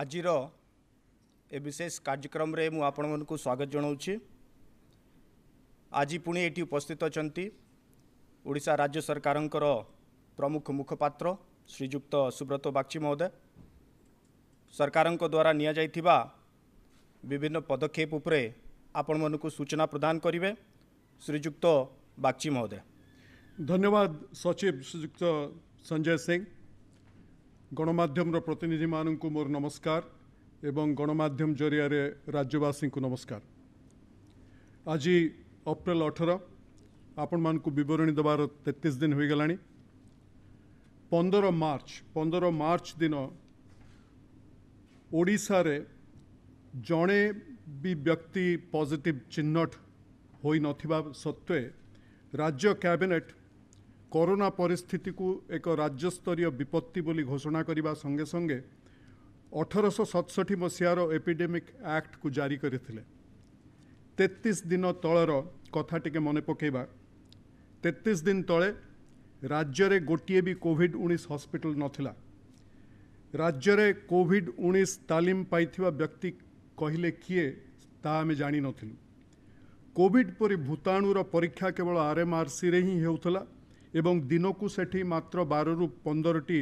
आज विशेष कार्यक्रम आपण मानक स्वागत जनाऊँ आज पुणी एटी उपस्थित अच्छा ओडा राज्य सरकार प्रमुख मुखपात्र श्रीजुक्त सुब्रत बाग्ची महोदय सरकारों द्वारा नि विभिन्न पदक्षेप आपण मानक सूचना प्रदान करेंगे श्रीजुक्त बाग्ची महोदय धन्यवाद सचिव श्रीजुक्त संजय सिंह ଗଣମାଧ୍ୟମର ପ୍ରତିନିଧିମାନଙ୍କୁ ମୋର ନମସ୍କାର ଏବଂ ଗଣମାଧ୍ୟମ ଜରିଆରେ ରାଜ୍ୟବାସୀଙ୍କୁ ନମସ୍କାର ଆଜି ଅପ୍ରେଲ ଅଠର ଆପଣମାନଙ୍କୁ ବିବରଣୀ ଦେବାର ତେତିଶ ଦିନ ହୋଇଗଲାଣି ପନ୍ଦର ମାର୍ଚ୍ଚ ପନ୍ଦର ମାର୍ଚ୍ଚ ଦିନ ଓଡ଼ିଶାରେ ଜଣେ ବି ବ୍ୟକ୍ତି ପଜିଟିଭ ଚିହ୍ନଟ ହୋଇନଥିବା ସତ୍ତ୍ୱେ ରାଜ୍ୟ କ୍ୟାବିନେଟ୍ କରୋନା ପରିସ୍ଥିତିକୁ ଏକ ରାଜ୍ୟସ୍ତରୀୟ ବିପତ୍ତି ବୋଲି ଘୋଷଣା କରିବା ସଙ୍ଗେ ସଙ୍ଗେ ଅଠରଶହ ସତଷଠି ମସିହାର ଏପିଡେମିକ୍ ଆକ୍ଟକୁ ଜାରି କରିଥିଲେ ତେତିଶ ଦିନ ତଳର କଥା ଟିକେ ମନେ ପକାଇବା ତେତିଶ ଦିନ ତଳେ ରାଜ୍ୟରେ ଗୋଟିଏ ବି କୋଭିଡ୍ ଉଣେଇଶ ହସ୍ପିଟାଲ ନଥିଲା ରାଜ୍ୟରେ କୋଭିଡ୍ ଉଣେଇଶ ତାଲିମ ପାଇଥିବା ବ୍ୟକ୍ତି କହିଲେ କିଏ ତାହା ଆମେ ଜାଣିନଥିଲୁ କୋଭିଡ୍ ପରି ଭୂତାଣୁର ପରୀକ୍ଷା କେବଳ ଆର୍ଏମ୍ଆର୍ସିରେ ହିଁ ହେଉଥିଲା ଏବଂ ଦିନକୁ ସେଠି ମାତ୍ର ବାରରୁ ପନ୍ଦରଟି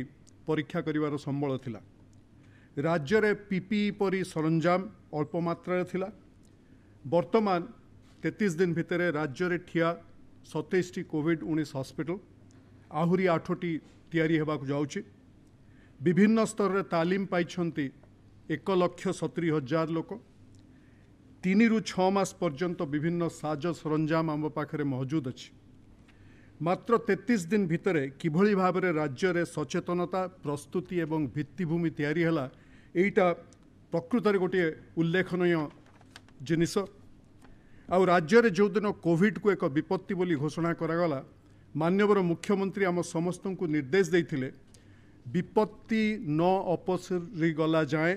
ପରୀକ୍ଷା କରିବାର ସମ୍ବଳ ଥିଲା ରାଜ୍ୟରେ ପିପିଇ ପରି ସରଞ୍ଜାମ ଅଳ୍ପ ମାତ୍ରାରେ ଥିଲା ବର୍ତ୍ତମାନ ତେତିଶ ଦିନ ଭିତରେ ରାଜ୍ୟରେ ଠିଆ ସତେଇଶଟି କୋଭିଡ଼ ଉଣେଇଶ ହସ୍ପିଟାଲ ଆହୁରି ଆଠଟି ତିଆରି ହେବାକୁ ଯାଉଛି ବିଭିନ୍ନ ସ୍ତରରେ ତାଲିମ ପାଇଛନ୍ତି ଏକ ଲକ୍ଷ ସତୁରି ହଜାର ଲୋକ ତିନିରୁ ଛଅ ମାସ ପର୍ଯ୍ୟନ୍ତ ବିଭିନ୍ନ ସାଜ ସରଞ୍ଜାମ ଆମ ପାଖରେ ମହଜୁଦ ଅଛି ମାତ୍ର ତେତିଶ ଦିନ ଭିତରେ କିଭଳି ଭାବରେ ରାଜ୍ୟରେ ସଚେତନତା ପ୍ରସ୍ତୁତି ଏବଂ ଭିତ୍ତିଭୂମି ତିଆରି ହେଲା ଏଇଟା ପ୍ରକୃତରେ ଗୋଟିଏ ଉଲ୍ଲେଖନୀୟ ଜିନିଷ ଆଉ ରାଜ୍ୟରେ ଯେଉଁଦିନ କୋଭିଡ଼କୁ ଏକ ବିପତ୍ତି ବୋଲି ଘୋଷଣା କରାଗଲା ମାନ୍ୟବର ମୁଖ୍ୟମନ୍ତ୍ରୀ ଆମ ସମସ୍ତଙ୍କୁ ନିର୍ଦ୍ଦେଶ ଦେଇଥିଲେ ବିପତ୍ତି ନ ଅପସରି ଗଲା ଯାଏଁ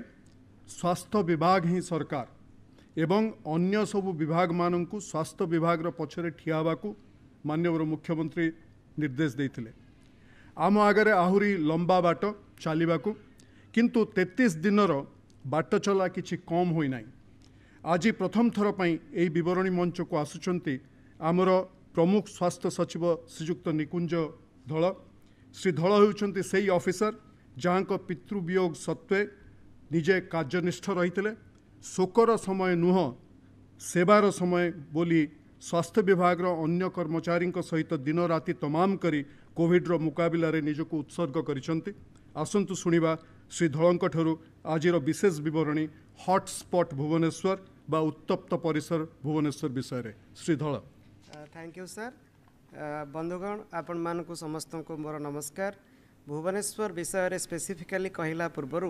ସ୍ୱାସ୍ଥ୍ୟ ବିଭାଗ ହିଁ ସରକାର ଏବଂ ଅନ୍ୟ ସବୁ ବିଭାଗମାନଙ୍କୁ ସ୍ୱାସ୍ଥ୍ୟ ବିଭାଗର ପଛରେ ଠିଆ ହେବାକୁ ମାନ୍ୟବର ମୁଖ୍ୟମନ୍ତ୍ରୀ ନିର୍ଦ୍ଦେଶ ଦେଇଥିଲେ ଆମ ଆଗରେ ଆହୁରି ଲମ୍ବା ବାଟ ଚାଲିବାକୁ କିନ୍ତୁ ତେତିଶ ଦିନର ବାଟ ଚଲା କିଛି କମ୍ ହୋଇନାହିଁ ଆଜି ପ୍ରଥମ ଥର ପାଇଁ ଏହି ବିବରଣୀ ମଞ୍ଚକୁ ଆସୁଛନ୍ତି ଆମର ପ୍ରମୁଖ ସ୍ୱାସ୍ଥ୍ୟ ସଚିବ ଶ୍ରୀଯୁକ୍ତ ନିକୁଞ୍ଜ ଧଳ ଶ୍ରୀ ଧଳ ହେଉଛନ୍ତି ସେହି ଅଫିସର ଯାହାଙ୍କ ପିତୃବିୟୋଗ ସତ୍ତ୍ୱେ ନିଜେ କାର୍ଯ୍ୟନିଷ୍ଠ ରହିଥିଲେ ଶୋକର ସମୟ ନୁହଁ ସେବାର ସମୟ ବୋଲି ସ୍ୱାସ୍ଥ୍ୟ ବିଭାଗର ଅନ୍ୟ କର୍ମଚାରୀଙ୍କ ସହିତ ଦିନରାତି ତମାମ କରି କୋଭିଡ୍ର ମୁକାବିଲାରେ ନିଜକୁ ଉତ୍ସର୍ଗ କରିଛନ୍ତି ଆସନ୍ତୁ ଶୁଣିବା ଶ୍ରୀ ଧଳଙ୍କଠାରୁ ଆଜିର ବିଶେଷ ବିବରଣୀ ହଟ୍ସ୍ପଟ୍ ଭୁବନେଶ୍ୱର ବା ଉତ୍ତପ୍ତ ପରିସର ଭୁବନେଶ୍ୱର ବିଷୟରେ ଶ୍ରୀ ଧଳ ଥ୍ୟାଙ୍କ ୟୁ ସାର୍ ବନ୍ଧୁଗଣ ଆପଣମାନଙ୍କୁ ସମସ୍ତଙ୍କୁ ମୋର ନମସ୍କାର ଭୁବନେଶ୍ୱର ବିଷୟରେ ସ୍ପେସିଫିକାଲି କହିଲା ପୂର୍ବରୁ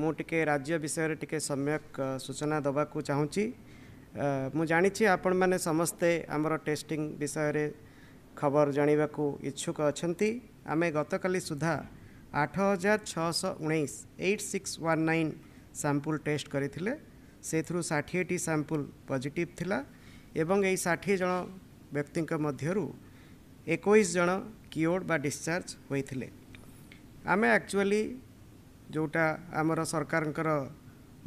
ମୁଁ ଟିକେ ରାଜ୍ୟ ବିଷୟରେ ଟିକେ ସମ୍ୟକ୍ ସୂଚନା ଦେବାକୁ ଚାହୁଁଛି ମୁଁ ଜାଣିଛି ଆପଣମାନେ ସମସ୍ତେ ଆମର ଟେଷ୍ଟିଂ ବିଷୟରେ ଖବର ଜାଣିବାକୁ ଇଚ୍ଛୁକ ଅଛନ୍ତି ଆମେ ଗତକାଲି ସୁଦ୍ଧା ଆଠ ହଜାର ଛଅଶହ ଉଣେଇଶ eight six one nine sample test କରିଥିଲେ ସେଥିରୁ ଷାଠିଏଟି ସାମ୍ପୁଲ୍ ପଜିଟିଭ୍ ଥିଲା ଏବଂ ଏହି ଷାଠିଏ ଜଣ ବ୍ୟକ୍ତିଙ୍କ ମଧ୍ୟରୁ ଏକୋଇଶ ଜଣ କିଓଡ଼୍ ବା ଡିସ୍ଚାର୍ଜ ହୋଇଥିଲେ ଆମେ ଆକ୍ଚୁଆଲି ଯେଉଁଟା ଆମର ସରକାରଙ୍କର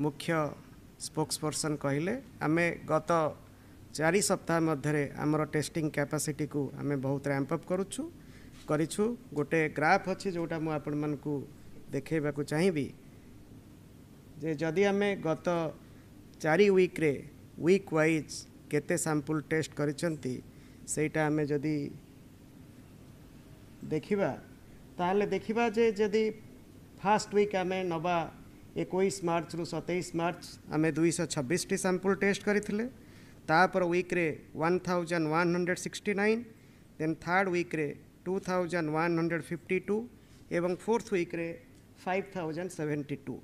ମୁଖ୍ୟ ସ୍ପୋକ୍ସ ପର୍ସନ୍ କହିଲେ ଆମେ ଗତ ଚାରି ସପ୍ତାହ ମଧ୍ୟରେ ଆମର ଟେଷ୍ଟିଂ କ୍ୟାପାସିଟିକୁ ଆମେ ବହୁତ ରାମ୍ପଅପ୍ କରୁଛୁ କରିଛୁ ଗୋଟେ ଗ୍ରାଫ୍ ଅଛି ଯେଉଁଟା ମୁଁ ଆପଣମାନଙ୍କୁ ଦେଖାଇବାକୁ ଚାହିଁବି ଯେ ଯଦି ଆମେ ଗତ ଚାରି ୱିକ୍ରେ ୱିକ୍ ୱାଇଜ୍ କେତେ ସାମ୍ପୁଲ୍ ଟେଷ୍ଟ କରିଛନ୍ତି ସେଇଟା ଆମେ ଯଦି ଦେଖିବା ତାହେଲେ ଦେଖିବା ଯେ ଯଦି ଫାର୍ଷ୍ଟ ୱିକ୍ ଆମେ ନେବା एक मार्च रु सतैश मार्च आम दुईश छब्बीस टी सांपल टेस्ट करें विक्रे one thousand one hundred sixty nine then third विक्रे two thousand one hundred fifty two ए फोर्थ विक्रे फाइव थाउजेंड सेवेन्टी टू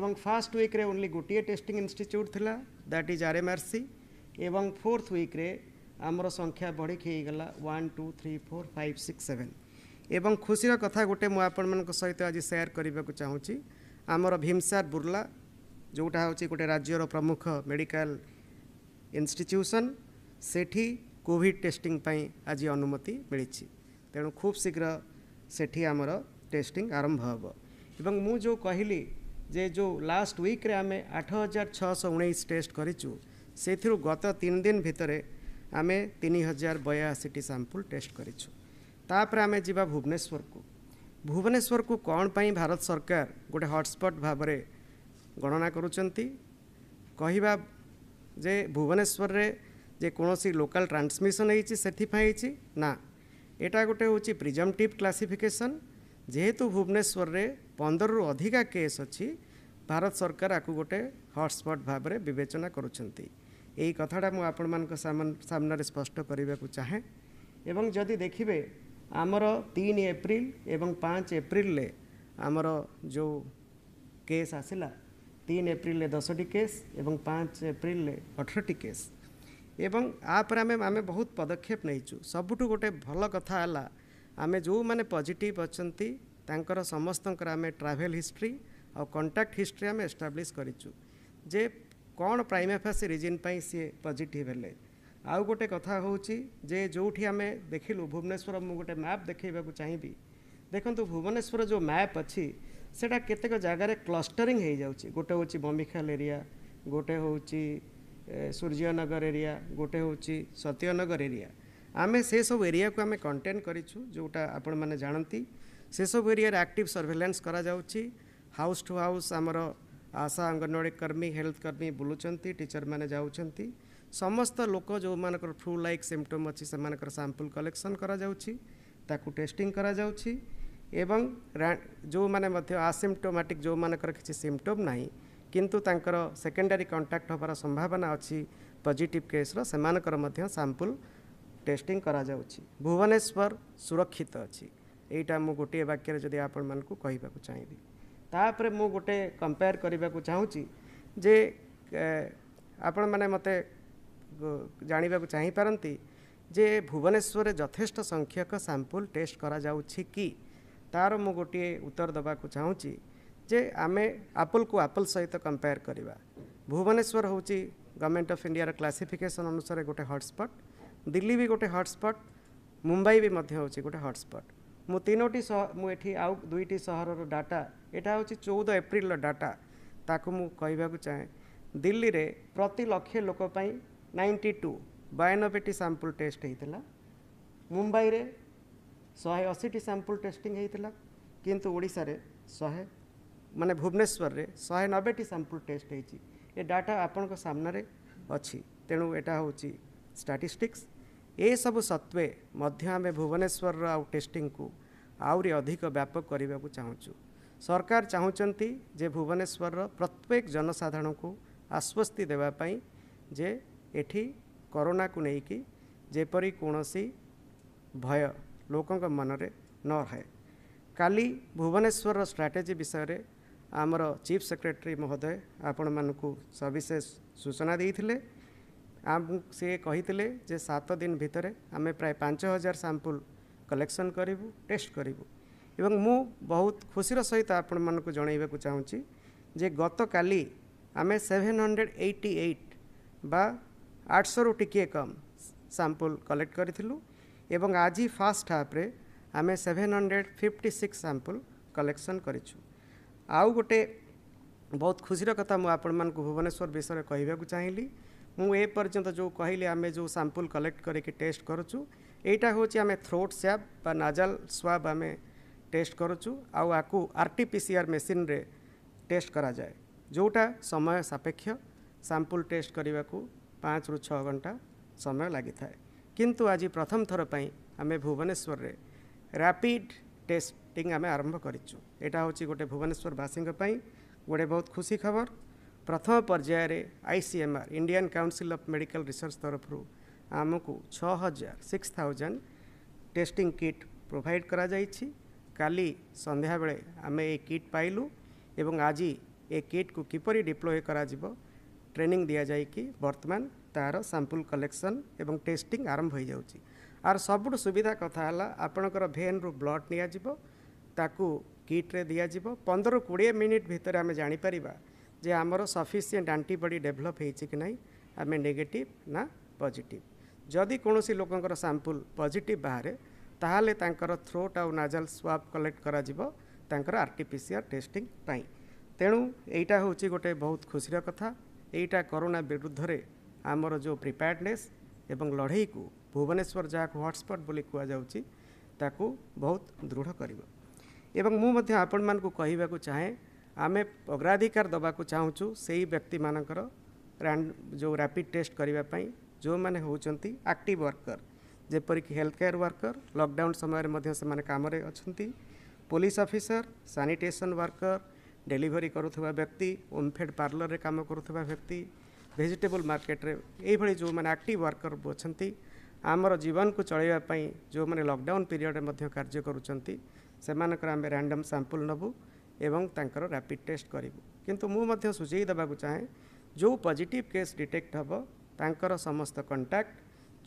एवं फास्ट विक्रे ओनली गोटे टेस्टिंग इनिट्यूट थी that is R M R C एवं फोर्थ विक्रे आमर संख्या बढ़िकला one two three four five six seven एवं खुशी कथा गोटे मुझे आपण सहित आज सेयार करने को चाहूँगी ଆମର ଭୀମସାର ବୁର୍ଲା ଯେଉଁଟା ହେଉଛି ଗୋଟେ ରାଜ୍ୟର ପ୍ରମୁଖ ମେଡ଼ିକାଲ ଇନଷ୍ଟିଚ୍ୟୁସନ୍ ସେଠି କୋଭିଡ଼ ଟେଷ୍ଟିଂ ପାଇଁ ଆଜି ଅନୁମତି ମିଳିଛି ତେଣୁ ଖୁବ୍ ଶୀଘ୍ର ସେଠି ଆମର ଟେଷ୍ଟିଂ ଆରମ୍ଭ ହେବ ଏବଂ ମୁଁ ଯେଉଁ କହିଲି ଯେ ଯେଉଁ ଲାଷ୍ଟ ୱିକ୍ରେ ଆମେ ଆଠ ହଜାର ଛଅଶହ ଉଣେଇଶ ଟେଷ୍ଟ କରିଛୁ ସେଥିରୁ ଗତ ତିନି ଦିନ ଭିତରେ ଆମେ ତିନି ହଜାର ବୟାଅଶୀଟି ସାମ୍ପୁଲ୍ ଟେଷ୍ଟ କରିଛୁ ତାପରେ ଆମେ ଯିବା ଭୁବନେଶ୍ୱରକୁ ଭୁବନେଶ୍ୱରକୁ କ'ଣ ପାଇଁ ଭାରତ ସରକାର ଗୋଟେ ହଟସ୍ପଟ୍ ଭାବରେ ଗଣନା କରୁଛନ୍ତି କହିବା ଯେ ଭୁବନେଶ୍ୱରରେ ଯେ କୌଣସି ଲୋକାଲ୍ ଟ୍ରାନ୍ସମିସନ୍ ହେଇଛି ସେଥିପାଇଁ ହେଇଛି ନା ଏଇଟା ଗୋଟେ ହେଉଛି ପ୍ରିଜମ୍ଟିଭ୍ କ୍ଲାସିଫିକେସନ୍ ଯେହେତୁ ଭୁବନେଶ୍ୱରରେ ପନ୍ଦରରୁ ଅଧିକା କେସ୍ ଅଛି ଭାରତ ସରକାର ଆକୁ ଗୋଟେ ହଟସ୍ପଟ୍ ଭାବରେ ବିବେଚନା କରୁଛନ୍ତି ଏହି କଥାଟା ମୁଁ ଆପଣମାନଙ୍କ ସାମ୍ନାରେ ସ୍ପଷ୍ଟ କରିବାକୁ ଚାହେଁ ଏବଂ ଯଦି ଦେଖିବେ ଆମର ତିନି ଏପ୍ରିଲ ଏବଂ ପାଞ୍ଚ ଏପ୍ରିଲରେ ଆମର ଯେଉଁ କେସ୍ ଆସିଲା ତିନି ଏପ୍ରିଲରେ ଦଶଟି କେସ୍ ଏବଂ ପାଞ୍ଚ ଏପ୍ରିଲରେ ଅଠରଟି କେସ୍ ଏବଂ ଆ ପରେ ଆମେ ଆମେ ବହୁତ ପଦକ୍ଷେପ ନେଇଛୁ ସବୁଠୁ ଗୋଟେ ଭଲ କଥା ହେଲା ଆମେ ଯେଉଁମାନେ ପଜିଟିଭ୍ ଅଛନ୍ତି ତାଙ୍କର ସମସ୍ତଙ୍କର ଆମେ ଟ୍ରାଭେଲ୍ ହିଷ୍ଟ୍ରି ଆଉ କଣ୍ଟାକ୍ଟ ହିଷ୍ଟ୍ରି ଆମେ ଏଷ୍ଟାବ୍ଲିଶ୍ କରିଛୁ ଯେ କ'ଣ ପ୍ରାଇମେଫାସି ରିଜିନ୍ ପାଇଁ ସିଏ ପଜିଟିଭ୍ ହେଲେ ଆଉ ଗୋଟେ କଥା ହେଉଛି ଯେ ଯେଉଁଠି ଆମେ ଦେଖିଲୁ ଭୁବନେଶ୍ୱର ମୁଁ ଗୋଟେ ମ୍ୟାପ୍ ଦେଖାଇବାକୁ ଚାହିଁବି ଦେଖନ୍ତୁ ଭୁବନେଶ୍ୱର ଯେଉଁ ମ୍ୟାପ୍ ଅଛି ସେଇଟା କେତେକ ଜାଗାରେ କ୍ଲଷ୍ଟରିଂ ହୋଇଯାଉଛି ଗୋଟେ ହେଉଛି ବମିଖାଲ ଏରିଆ ଗୋଟେ ହେଉଛି ସୂର୍ଯ୍ୟନଗର ଏରିଆ ଗୋଟେ ହେଉଛି ସତ୍ୟନଗର ଏରିଆ ଆମେ ସେସବୁ ଏରିଆକୁ ଆମେ କଣ୍ଟେନ୍ କରିଛୁ ଯେଉଁଟା ଆପଣମାନେ ଜାଣନ୍ତି ସେସବୁ ଏରିଆରେ ଆକ୍ଟିଭ୍ ସର୍ଭେଲାନ୍ସ କରାଯାଉଛି ହାଉସ୍ ଟୁ ହାଉସ୍ ଆମର ଆଶା ଅଙ୍ଗନୱାଡ଼ି କର୍ମୀ ହେଲ୍ଥ କର୍ମୀ ବୁଲୁଛନ୍ତି ଟିଚର୍ମାନେ ଯାଉଛନ୍ତି ସମସ୍ତ ଲୋକ ଯେଉଁମାନଙ୍କର ଫ୍ଲୁ ଲାଇକ୍ ସିମ୍ପଟମ୍ ଅଛି ସେମାନଙ୍କର ସାମ୍ପଲ୍ କଲେକ୍ସନ୍ କରାଯାଉଛି ତାକୁ ଟେଷ୍ଟିଂ କରାଯାଉଛି ଏବଂ ଯେଉଁମାନେ ମଧ୍ୟ ଆସିମ୍ପ୍ଟୋମାଟିକ୍ ଯେଉଁମାନଙ୍କର କିଛି ସିମ୍ପଟମ୍ ନାହିଁ କିନ୍ତୁ ତାଙ୍କର ସେକେଣ୍ଡାରୀ କଣ୍ଟାକ୍ଟ ହେବାର ସମ୍ଭାବନା ଅଛି ପଜିଟିଭ୍ କେସ୍ର ସେମାନଙ୍କର ମଧ୍ୟ ସାମ୍ପଲ୍ ଟେଷ୍ଟିଂ କରାଯାଉଛି ଭୁବନେଶ୍ୱର ସୁରକ୍ଷିତ ଅଛି ଏଇଟା ମୁଁ ଗୋଟିଏ ବାକ୍ୟରେ ଯଦି ଆପଣମାନଙ୍କୁ କହିବାକୁ ଚାହିଁବି ତାପରେ ମୁଁ ଗୋଟେ କମ୍ପେୟାର୍ କରିବାକୁ ଚାହୁଁଛି ଯେ ଆପଣମାନେ ମୋତେ ଜାଣିବାକୁ ଚାହିଁପାରନ୍ତି ଯେ ଭୁବନେଶ୍ୱରରେ ଯଥେଷ୍ଟ ସଂଖ୍ୟକ ସାମ୍ପୁଲ ଟେଷ୍ଟ କରାଯାଉଛି କି ତା'ର ମୁଁ ଗୋଟିଏ ଉତ୍ତର ଦେବାକୁ ଚାହୁଁଛି ଯେ ଆମେ ଆପଲ୍କୁ ଆପଲ୍ ସହିତ କମ୍ପେୟାର କରିବା ଭୁବନେଶ୍ୱର ହେଉଛି ଗଭର୍ଣ୍ଣମେଣ୍ଟ ଅଫ୍ ଇଣ୍ଡିଆର କ୍ଲାସିଫିକେସନ୍ ଅନୁସାରେ ଗୋଟେ ହଟ୍ସ୍ପଟ୍ ଦିଲ୍ଲୀ ବି ଗୋଟେ ହଟ୍ସ୍ପଟ୍ ମୁମ୍ବାଇ ବି ମଧ୍ୟ ହେଉଛି ଗୋଟେ ହଟ୍ସ୍ପଟ୍ ମୁଁ ତିନୋଟି ସହ ମୁଁ ଏଠି ଆଉ ଦୁଇଟି ସହରର ଡାଟା ଏଇଟା ହେଉଛି ଚଉଦ ଏପ୍ରିଲର ଡାଟା ତାକୁ ମୁଁ କହିବାକୁ ଚାହେଁ ଦିଲ୍ଲୀରେ ପ୍ରତି ଲକ୍ଷେ ଲୋକ ପାଇଁ नाइंटी टू बयानबेटी सांपल टेस्ट होता मुंबई में शहे अशीटी सांपल टेस्टिंग होता किंतु ओडा शहे मान भुवनेश्वर से शहे नबे सांपल टेस्ट हो डाटा आपण अच्छी तेणु यहाँ हूँ स्टाटिस्टिक्स ये सब सत्वे आम भुवनेश्वर आउ टेस्टिंग को आहरी अधिक व्यापक करने को चाहु सरकार चाहती भुवनेश्वर प्रत्येक जनसाधारण को आश्वस्ति देवाई जे ଏଠି କରୋନାକୁ ନେଇକି ଯେପରି କୌଣସି ଭୟ ଲୋକଙ୍କ ମନରେ ନ ରହେ କାଲି ଭୁବନେଶ୍ୱରର ଷ୍ଟ୍ରାଟେଜି ବିଷୟରେ ଆମର ଚିଫ୍ ସେକ୍ରେଟାରୀ ମହୋଦୟ ଆପଣମାନଙ୍କୁ ସବିଶେଷ ସୂଚନା ଦେଇଥିଲେ ସେ କହିଥିଲେ ଯେ ସାତ ଦିନ ଭିତରେ ଆମେ ପ୍ରାୟ ପାଞ୍ଚ ହଜାର ସାମ୍ପୁଲ୍ କଲେକ୍ସନ୍ କରିବୁ ଟେଷ୍ଟ କରିବୁ ଏବଂ ମୁଁ ବହୁତ ଖୁସିର ସହିତ ଆପଣମାନଙ୍କୁ ଜଣାଇବାକୁ ଚାହୁଁଛି ଯେ ଗତକାଲି ଆମେ ସେଭେନ୍ ହଣ୍ଡ୍ରେଡ଼ ଏଇଟି ଏଇଟ୍ ବା ଆଠଶହରୁ ଟିକିଏ କମ୍ ସାମ୍ପଲ୍ କଲେକ୍ଟ କରିଥିଲୁ ଏବଂ ଆଜି ଫାର୍ଷ୍ଟ ହାଫ୍ରେ ଆମେ seven hundred fifty six sample collection କରିଛୁ ଆଉ ଗୋଟେ ବହୁତ ଖୁସିର କଥା ମୁଁ ଆପଣମାନଙ୍କୁ ଭୁବନେଶ୍ୱର ବିଷୟରେ କହିବାକୁ ଚାହିଁଲି ମୁଁ ଏ ପର୍ଯ୍ୟନ୍ତ ଯେଉଁ କହିଲି ଆମେ ଯେଉଁ ସାମ୍ପଲ୍ କଲେକ୍ଟ କରିକି ଟେଷ୍ଟ କରୁଛୁ ଏଇଟା ହେଉଛି ଆମେ ଥ୍ରୋଟ୍ ସ୍ୟାବ୍ ବା ନାଜାଲ ସ୍ୱାବ୍ ଆମେ ଟେଷ୍ଟ କରୁଛୁ ଆଉ ଆକୁ ଆର୍ ଟି ପି ସି ଆର୍ ମେସିନ୍ରେ ଟେଷ୍ଟ କରାଯାଏ ଯେଉଁଟା ସମୟ ସାପେକ୍ଷ ସାମ୍ପଲ୍ ଟେଷ୍ଟ କରିବାକୁ ପାଞ୍ଚରୁ ଛଅ ଘଣ୍ଟା ସମୟ ଲାଗିଥାଏ କିନ୍ତୁ ଆଜି ପ୍ରଥମ ଥର ପାଇଁ ଆମେ ଭୁବନେଶ୍ୱରରେ ରାପିଡ଼ ଟେଷ୍ଟିଂ ଆମେ ଆରମ୍ଭ କରିଛୁ ଏଇଟା ହେଉଛି ଗୋଟେ ଭୁବନେଶ୍ୱରବାସୀଙ୍କ ପାଇଁ ଗୋଟେ ବହୁତ ଖୁସି ଖବର ପ୍ରଥମ ପର୍ଯ୍ୟାୟରେ I C M R Indian Council of Medical Research ତରଫରୁ ଆମକୁ ଛଅ ହଜାର six thousand testing kit provide କରାଯାଇଛି କାଲି ସନ୍ଧ୍ୟାବେଳେ ଆମେ ଏ କିଟ୍ ପାଇଲୁ ଏବଂ ଆଜି ଏ କିଟ୍କୁ କିପରି ଡିପ୍ଲୋଏ କରାଯିବ ট্রেনিং দিয়াযাইকি বর্তমান তার স্যাম্পল কলেকশন এবং ଟେଷ୍ଟିଂ ଆରମ୍ଭ ହୋଇଯାଉଛି ଆର୍ ସବୁଠୁ ସୁବିଧା କଥା ହେଲା ଆପଣଙ୍କର ଭେନ୍ରୁ ବ୍ଲଡ୍ ନିଆଯିବ ତାକୁ କିଟ୍ରେ ଦିଆଯିବ ପନ୍ଦରରୁ କୋଡ଼ିଏ ମିନିଟ୍ ଭିତରେ ଆମେ ଜାଣିପାରିବା ଯେ ଆମର ସଫିସିଏଣ୍ଟ ଆଣ୍ଟିବଡ଼ି ଡେଭଲପ୍ ହେଇଛି କି ନାହିଁ ଆମେ ନେଗେଟିଭ୍ ନା ପଜିଟିଭ୍ ଯଦି କୌଣସି ଲୋକଙ୍କର ସାମ୍ପୁଲ୍ ପଜିଟିଭ୍ ବାହାରେ ତାହେଲେ ତାଙ୍କର ଥ୍ରୋଟ୍ ଆଉ ନାଜାଲ୍ ସ୍ୱାବ୍ କଲେକ୍ଟ କରାଯିବ ତାଙ୍କର R T P C R testing ପାଇଁ ତେଣୁ ଏଇଟା ହେଉଛି ଗୋଟେ ବହୁତ ଖୁସିର କଥା यहाँ करोना विरुद्ध आमर जो प्रिपेयरनेस एवं लड़े को भुवनेश्वर जहाँ हटस्पट बोली कह बहुत दृढ़ कर चाहे आम अग्राधिकार देवा चाहूँ से ही व्यक्ति मानकर जो रैपिड टेस्ट करने जो मैंने होती आक्ट वर्कर जपरिक हेल्थ केयर वर्कर लकडाउन समय कम police officer sanitation worker delivery କରୁଥିବା ବ୍ୟକ୍ତି ଓନ୍ଫେଡ୍ ପାର୍ଲରରେ କାମ କରୁଥିବା ବ୍ୟକ୍ତି ଭେଜିଟେବୁଲ୍ ମାର୍କେଟରେ ଏଇଭଳି ଯେଉଁମାନେ ଆକ୍ଟିଭ୍ ୱାର୍କର ଅଛନ୍ତି ଆମର ଜୀବନକୁ ଚଳାଇବା ପାଇଁ ଯେଉଁମାନେ ଲକଡାଉନ୍ ପିରିୟଡ଼ରେ ମଧ୍ୟ କାର୍ଯ୍ୟ କରୁଛନ୍ତି ସେମାନଙ୍କର ଆମେ ରାଣ୍ଡମ୍ ସାମ୍ପଲ୍ ନେବୁ ଏବଂ ତାଙ୍କର ରାପିଡ଼ ଟେଷ୍ଟ କରିବୁ କିନ୍ତୁ ମୁଁ ମଧ୍ୟ ସୁଝେଇ ଦେବାକୁ ଚାହେଁ ଯେଉଁ ପଜିଟିଭ୍ କେସ୍ ଡିଟେକ୍ଟ ହେବ ତାଙ୍କର ସମସ୍ତ କଣ୍ଟାକ୍ଟ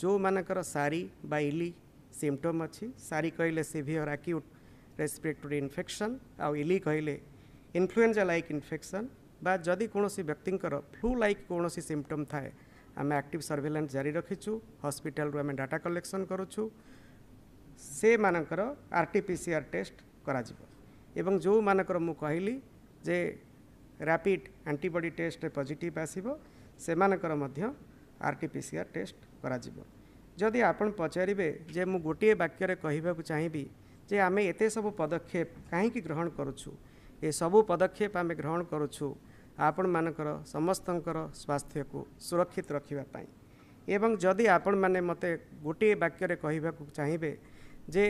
ଯେଉଁମାନଙ୍କର ସାରି ବା ଇଲି ସିମ୍ପଟମ୍ ଅଛି ସାରି କହିଲେ ସିଭିଅର୍ ଆକ୍ୟୁଟ୍ ରେସ୍ପିରେଟୋରୀ ଇନଫେକ୍ସନ୍ ଆଉ ଇଲି କହିଲେ ଇନ୍ଫ୍ଲୁଏଞ୍ଜା ଲାଇକ୍ ଇନ୍ଫେକ୍ସନ୍ ବା ଯଦି କୌଣସି ବ୍ୟକ୍ତିଙ୍କର ଫ୍ଲୁ ଲାଇକ୍ କୌଣସି ସିମ୍ପଟମ୍ ଥାଏ ଆମେ ଆକ୍ଟିଭ୍ ସର୍ଭେଲାନ୍ସ ଜାରି ରଖିଛୁ ହସ୍ପିଟାଲରୁ ଆମେ ଡାଟା କଲେକ୍ସନ୍ କରୁଛୁ ସେମାନଙ୍କର R T P C R test କରାଯିବ ଏବଂ ଯେଉଁମାନଙ୍କର ମୁଁ କହିଲି ଯେ ରାପିଡ୍ ଆଣ୍ଟିବଡ଼ି ଟେଷ୍ଟରେ ପଜିଟିଭ୍ ଆସିବ ସେମାନଙ୍କର ମଧ୍ୟ R T P C R test କରାଯିବ ଯଦି ଆପଣ ପଚାରିବେ ଯେ ମୁଁ ଗୋଟିଏ ବାକ୍ୟରେ କହିବାକୁ ଚାହିଁବି ଯେ ଆମେ ଏତେ ସବୁ ପଦକ୍ଷେପ କାହିଁକି ଗ୍ରହଣ କରୁଛୁ ଏସବୁ ପଦକ୍ଷେପ ଆମେ ଗ୍ରହଣ କରୁଛୁ ଆପଣମାନଙ୍କର ସମସ୍ତଙ୍କର ସ୍ୱାସ୍ଥ୍ୟକୁ ସୁରକ୍ଷିତ ରଖିବା ପାଇଁ ଏବଂ ଯଦି ଆପଣମାନେ ମୋତେ ଗୋଟିଏ ବାକ୍ୟରେ କହିବାକୁ ଚାହିଁବେ ଯେ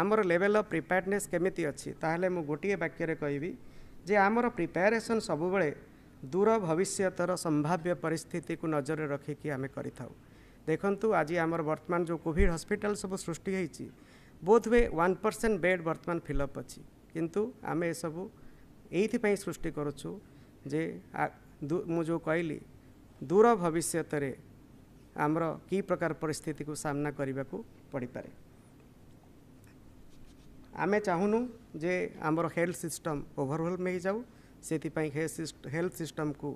ଆମର ଲେଭେଲ୍ ଅଫ୍ ପ୍ରିପେୟାର୍ଡ଼ନେସ୍ କେମିତି ଅଛି ତାହେଲେ ମୁଁ ଗୋଟିଏ ବାକ୍ୟରେ କହିବି ଯେ ଆମର ପ୍ରିପେୟାରେସନ୍ ସବୁବେଳେ ଦୂର ଭବିଷ୍ୟତର ସମ୍ଭାବ୍ୟ ପରିସ୍ଥିତିକୁ ନଜରରେ ରଖିକି ଆମେ କରିଥାଉ ଦେଖନ୍ତୁ ଆଜି ଆମର ବର୍ତ୍ତମାନ ଯେଉଁ କୋଭିଡ଼୍ ହସ୍ପିଟାଲ ସବୁ ସୃଷ୍ଟି ହୋଇଛି ବୋଧ ହୁଏ ୱାନ୍ ପରସେଣ୍ଟ ବେଡ଼୍ ବର୍ତ୍ତମାନ ଫିଲ୍ଅପ୍ ଅଛି କିନ୍ତୁ ଆମେ ଏସବୁ ଏଇଥିପାଇଁ ସୃଷ୍ଟି କରୁଛୁ ଯେ ମୁଁ ଯେଉଁ କହିଲି ଦୂର ଭବିଷ୍ୟତରେ ଆମର କି ପ୍ରକାର ପରିସ୍ଥିତିକୁ ସାମ୍ନା କରିବାକୁ ପଡ଼ିପାରେ ଆମେ ଚାହୁଁନୁ ଯେ ଆମର ହେଲ୍ଥ ସିଷ୍ଟମ୍ ଓଭରହୋଲ୍ମ ହୋଇଯାଉ ସେଥିପାଇଁ ହେଲ୍ଥ ସିଷ୍ଟମ୍କୁ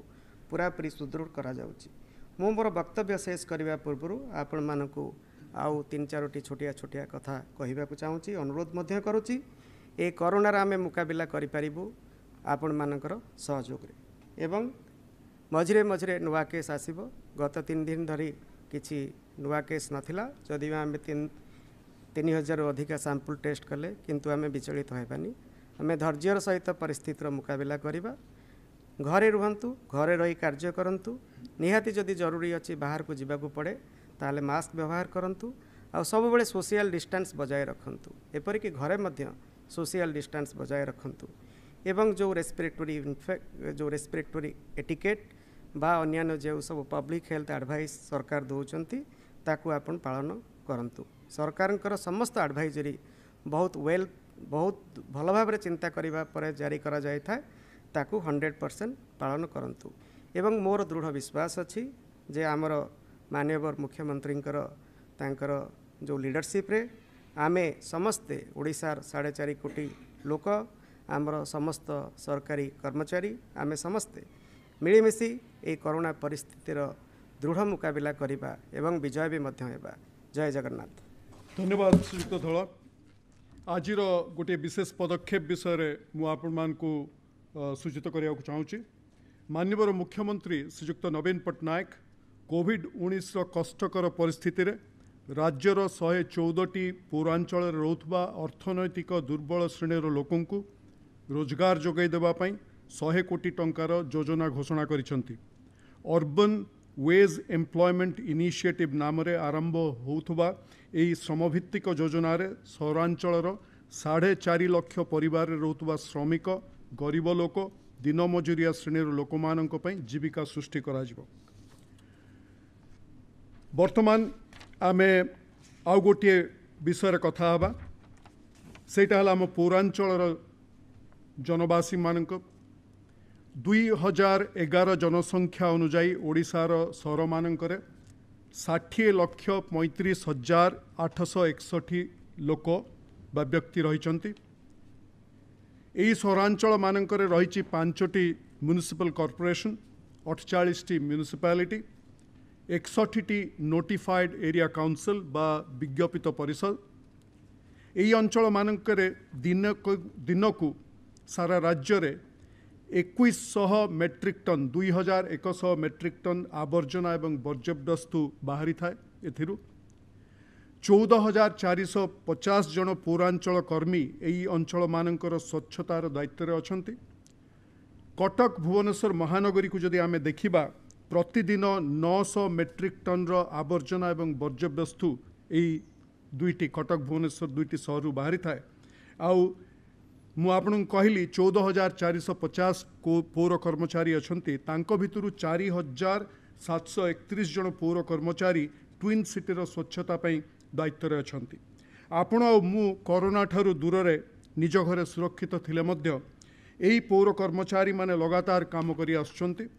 ପୁରାପୁରି ସୁଦୃଢ଼ କରାଯାଉଛି ମୁଁ ମୋର ବକ୍ତବ୍ୟ ଶେଷ କରିବା ପୂର୍ବରୁ ଆପଣମାନଙ୍କୁ ଆଉ ତିନି ଚାରୋଟି ଛୋଟିଆ ଛୋଟିଆ କଥା କହିବାକୁ ଚାହୁଁଛି ଅନୁରୋଧ ମଧ୍ୟ କରୁଛି ଏ କରୋନାର ଆମେ ମୁକାବିଲା କରିପାରିବୁ ଆପଣମାନଙ୍କର ସହଯୋଗରେ ଏବଂ ମଝିରେ ମଝିରେ ନୂଆ କେସ୍ ଆସିବ ଗତ ତିନି ଦିନ ଧରି କିଛି ନୂଆ କେସ୍ ନଥିଲା ଯଦି ଆମେ ତିନି ତିନି ହଜାରରୁ ଅଧିକା ସାମ୍ପୁଲ ଟେଷ୍ଟ କଲେ କିନ୍ତୁ ଆମେ ବିଚଳିତ ହେବାନି ଆମେ ଧୈର୍ଯ୍ୟର ସହିତ ପରିସ୍ଥିତିର ମୁକାବିଲା କରିବା ଘରେ ରୁହନ୍ତୁ ଘରେ ରହି କାର୍ଯ୍ୟ କରନ୍ତୁ ନିହାତି ଯଦି ଜରୁରୀ ଅଛି ବାହାରକୁ ଯିବାକୁ ପଡ଼େ ତାହେଲେ ମାସ୍କ ବ୍ୟବହାର କରନ୍ତୁ ଆଉ ସବୁବେଳେ ସୋସିଆଲ୍ ଡିଷ୍ଟାନ୍ସ ବଜାୟ ରଖନ୍ତୁ ଏପରିକି ଘରେ ମଧ୍ୟ सोशल डिस्टेंस बजाय रखु एवं जो रेस्पिरेटोरी इनफेक्ट जो रेस्पिरेटोरी एटिकेट বা অন্যান্য যে সব পব্লিক হেলথ আডভাইস সরকার দৌঁতি তাকে আপন পালন করতু সরকারঙ্কর সমস্ত আডভাইজরি বহুত ওয়েল বহুত ভাল ভাবে চিন্তা করা পরে জারি করা যাই থাকে তাকে হন্ড্রেড পরসেন্ট পালন করতু এবং মোর দৃঢ় বিশ্বাস অছি যে আমার মানবর মুখ্যমন্ত্রীঙ্কর তাঁকর যে লিডরশিপ্রে ଆମେ ସମସ୍ତେ ଓଡ଼ିଶାର ସାଢ଼େ ଚାରି କୋଟି ଲୋକ ଆମର ସମସ୍ତ ସରକାରୀ କର୍ମଚାରୀ ଆମେ ସମସ୍ତେ ମିଳିମିଶି ଏହି କରୋନା ପରିସ୍ଥିତିର ଦୃଢ଼ ମୁକାବିଲା କରିବା ଏବଂ ବିଜୟ ବି ମଧ୍ୟ ହେବା ଜୟ ଜଗନ୍ନାଥ ଧନ୍ୟବାଦ ଶ୍ରୀଯୁକ୍ତ ଧଳ ଆଜିର ଗୋଟିଏ ବିଶେଷ ପଦକ୍ଷେପ ବିଷୟରେ ମୁଁ ଆପଣମାନଙ୍କୁ ସୂଚିତ କରିବାକୁ ଚାହୁଁଛି ମାନ୍ୟବର ମୁଖ୍ୟମନ୍ତ୍ରୀ ଶ୍ରୀଯୁକ୍ତ ନବୀନ ପଟ୍ଟନାୟକ କୋଭିଡ଼ ଉଣେଇଶର କଷ୍ଟକର ପରିସ୍ଥିତିରେ ରାଜ୍ୟର ଶହେ ଚଉଦଟି ପୌରାଞ୍ଚଳରେ ରହୁଥିବା ଅର୍ଥନୈତିକ ଦୁର୍ବଳ ଶ୍ରେଣୀର ଲୋକଙ୍କୁ ରୋଜଗାର ଯୋଗାଇ ଦେବା ପାଇଁ ଶହେ କୋଟି ଟଙ୍କାର ଯୋଜନା ଘୋଷଣା କରିଛନ୍ତି ଅର୍ବନ୍ ୱେଜ୍ ଏମ୍ପ୍ଲୟମେଣ୍ଟ ଇନିସିଏଟିଭ୍ ନାମରେ ଆରମ୍ଭ ହେଉଥିବା ଏହି ଶ୍ରମଭିତ୍ତିକ ଯୋଜନାରେ ସହରାଞ୍ଚଳର ସାଢ଼େ ଚାରି ଲକ୍ଷ ପରିବାରରେ ରହୁଥିବା ଶ୍ରମିକ ଗରିବ ଲୋକ ଦିନମଜୁରିଆ ଶ୍ରେଣୀର ଲୋକମାନଙ୍କ ପାଇଁ ଜୀବିକା ସୃଷ୍ଟି କରାଯିବ ବର୍ତ୍ତମାନ ଆମେ ଆଉ ଗୋଟିଏ ବିଷୟରେ କଥା ହେବା ସେଇଟା ହେଲା ଆମ ପୌରାଞ୍ଚଳର ଜନବାସୀମାନଙ୍କ ଦୁଇ ହଜାର ଏଗାର ଜନସଂଖ୍ୟା ଅନୁଯାୟୀ ଓଡ଼ିଶାର ସହରମାନଙ୍କରେ ଷାଠିଏ ଲକ୍ଷ ପଇଁତିରିଶ ହଜାର ଆଠଶହ ଏକଷଠି ଲୋକ ବା ବ୍ୟକ୍ତି ରହିଛନ୍ତି ଏହି ସହରାଞ୍ଚଳମାନଙ୍କରେ ରହିଛି ପାଞ୍ଚଟି ମ୍ୟୁନିସିପାଲ କର୍ପୋରେସନ୍ ଅଠଚାଳିଶଟି ମ୍ୟୁନିସିପାଲିଟି একষঠিটি নোটিফায়েড এরিয়া কাউন্সিল বা বিজ্ঞপিত পরিষদ এই অঞ্চল মানকরে দিনকু সারা রাজ্যরে একুশশহ মেট্রিক টন দুই হাজার একশহ মেট্রিক টন আবর্জনা এবং বর্জ্যবস্তু বাহারি থাকে এথির চৌদ হাজার চারিশ পচাশ জন পৌরাঞ্চল কর্মী এই অঞ্চল মানকর স্বচ্ছতার দায়িত্বরে অটক ভুবনেশ্বর মহানগরীকে যদি আমি দেখিবা ପ୍ରତିଦିନ ନଅଶହ ମେଟ୍ରିକ୍ ଟନ୍ର ଆବର୍ଜନା ଏବଂ ବର୍ଜ୍ୟବସ୍ତୁ ଏଇ ଦୁଇଟି କଟକ ଭୁବନେଶ୍ୱର ଦୁଇଟି ସହରରୁ ବାହାରିଥାଏ ଆଉ ମୁଁ ଆପଣଙ୍କୁ କହିଲି ଚଉଦ ହଜାର ଚାରିଶହ ପଚାଶ ପୌର କର୍ମଚାରୀ ଅଛନ୍ତି ତାଙ୍କ ଭିତରୁ ଚାରି ହଜାର ସାତଶହ ଏକତିରିଶ ଜଣ ପୌର କର୍ମଚାରୀ ଟ୍ୱିନ୍ ସିଟିର ସ୍ୱଚ୍ଛତା ପାଇଁ ଦାୟିତ୍ୱରେ ଅଛନ୍ତି ଆପଣ ଆଉ ମୁଁ କରୋନା ଠାରୁ ଦୂରରେ ନିଜ ଘରେ ସୁରକ୍ଷିତ ଥିଲେ ମଧ୍ୟ ଏହି ପୌର କର୍ମଚାରୀମାନେ ଲଗାତାର କାମ କରି ଆସୁଛନ୍ତି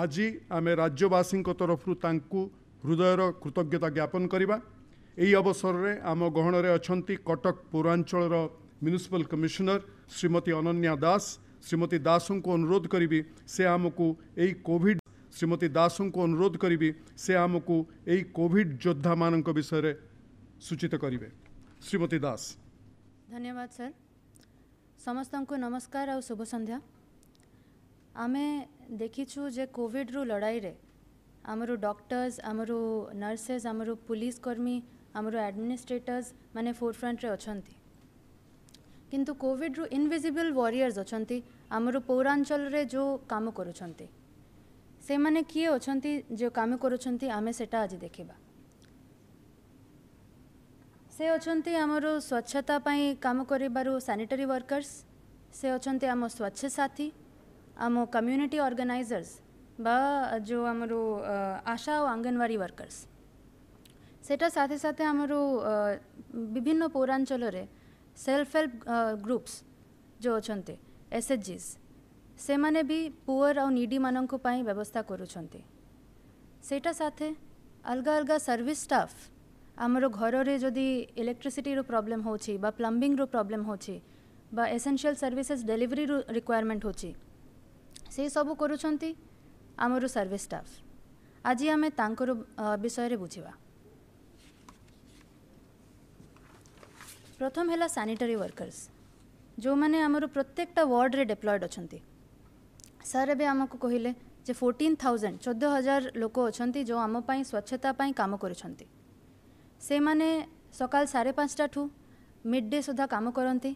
ଆଜି ଆମେ ରାଜ୍ୟବାସୀଙ୍କ ତରଫରୁ ତାଙ୍କୁ ହୃଦୟର କୃତଜ୍ଞତା ଜ୍ଞାପନ କରିବା ଏହି ଅବସରରେ ଆମ ଗହଣରେ ଅଛନ୍ତି କଟକ ପୌରାଞ୍ଚଳର ମ୍ୟୁନିସିପାଲ କମିଶନର ଶ୍ରୀମତୀ ଅନନ୍ୟା ଦାସ ଶ୍ରୀମତୀ ଦାସଙ୍କୁ ଅନୁରୋଧ କରିବି ସେ ଆମକୁ ଏହି କୋଭିଡ୍ ଶ୍ରୀମତୀ ଦାସଙ୍କୁ ଅନୁରୋଧ କରିବି ସେ ଆମକୁ ଏହି କୋଭିଡ୍ ଯୋଦ୍ଧାମାନଙ୍କ ବିଷୟରେ ସୂଚିତ କରିବେ ଶ୍ରୀମତୀ ଦାସ ଧନ୍ୟବାଦ ସାର୍ ସମସ୍ତଙ୍କୁ ନମସ୍କାର ଆଉ ଶୁଭ ସନ୍ଧ୍ୟା ଆମେ ଦେଖିଛୁ ଯେ କୋଭିଡ଼ରୁ ଲଢ଼ାଇରେ ଆମର ଡକ୍ଟର୍ସ ଆମର ନର୍ସେସ୍ ଆମର ପୋଲିସ କର୍ମୀ ଆମର ଆଡ଼ମିନିଷ୍ଟ୍ରେଟର୍ସ ମାନେ ଫୋରଫ୍ରଣ୍ଟରେ ଅଛନ୍ତି କିନ୍ତୁ କୋଭିଡ଼ରୁ ଇନଭିଜିବଲ୍ ୱାରିୟର୍ସ ଅଛନ୍ତି ଆମର ପୌରାଞ୍ଚଳରେ ଯେଉଁ କାମ କରୁଛନ୍ତି ସେମାନେ କିଏ ଅଛନ୍ତି ଯେଉଁ କାମ କରୁଛନ୍ତି ଆମେ ସେଇଟା ଆଜି ଦେଖିବା ସେ ଅଛନ୍ତି ଆମର ସ୍ୱଚ୍ଛତା ପାଇଁ କାମ କରିବାରୁ ସାନିଟାରୀ ୱାର୍କର୍ସ ସେ ଅଛନ୍ତି ଆମ ସ୍ୱଚ୍ଛ ସାଥୀ આમો કમ્યુનિટી ઓર્ગેનાઇઝર્સ બા જો અમારું આશા આંગણવાડી વર્કર્સ সেটা সাথে সাথে আমার বিভিন্ন পৌরাঞ্চলরে সেলফ হেল্প গ্রুপস যে অনেক এসএচজিস সেমানে বি পুয়ার আউ নিডি মানঙ্কু পাই ব্যবস্থা করুছন্তি সেটা সাথে আলগা আলগা সার্ভিস স্টাফ আমার ঘরের যদি ইলেকট্রিসিটির প্রোবলেম হচ্ছে বা প্লম্বিংর প্রোবলেম হচ্ছে বা এসেনশিয়াল সার্ভিসেস ডেলিভরি রিকোয়ারমেন্ট হচ্ছে ସେ ସବୁ କରୁଛନ୍ତି ଆମର ସର୍ଭିସ୍ ଷ୍ଟାଫ୍ ଆଜି ଆମେ ତାଙ୍କର ବିଷୟରେ ବୁଝିବା ପ୍ରଥମ ହେଲା ସାନିଟାରୀ ୱାର୍କର୍ସ ଯେଉଁମାନେ ଆମର ପ୍ରତ୍ୟେକଟା ୱାର୍ଡ଼ରେ ଡେପ୍ଲଏଡ଼୍ ଅଛନ୍ତି ସାର୍ ଏବେ ଆମକୁ କହିଲେ ଯେ ଫୋର୍ଟିନ୍ ଥାଉଜେଣ୍ଡ ଚଉଦ ହଜାର ଲୋକ ଅଛନ୍ତି ଯେଉଁ ଆମ ପାଇଁ ସ୍ୱଚ୍ଛତା ପାଇଁ କାମ କରୁଛନ୍ତି ସେମାନେ ସକାଳ ସାଢ଼େ ପାଞ୍ଚଟାଠୁ ମିଡ୍ ଡେ ସୁଦ୍ଧା କାମ କରନ୍ତି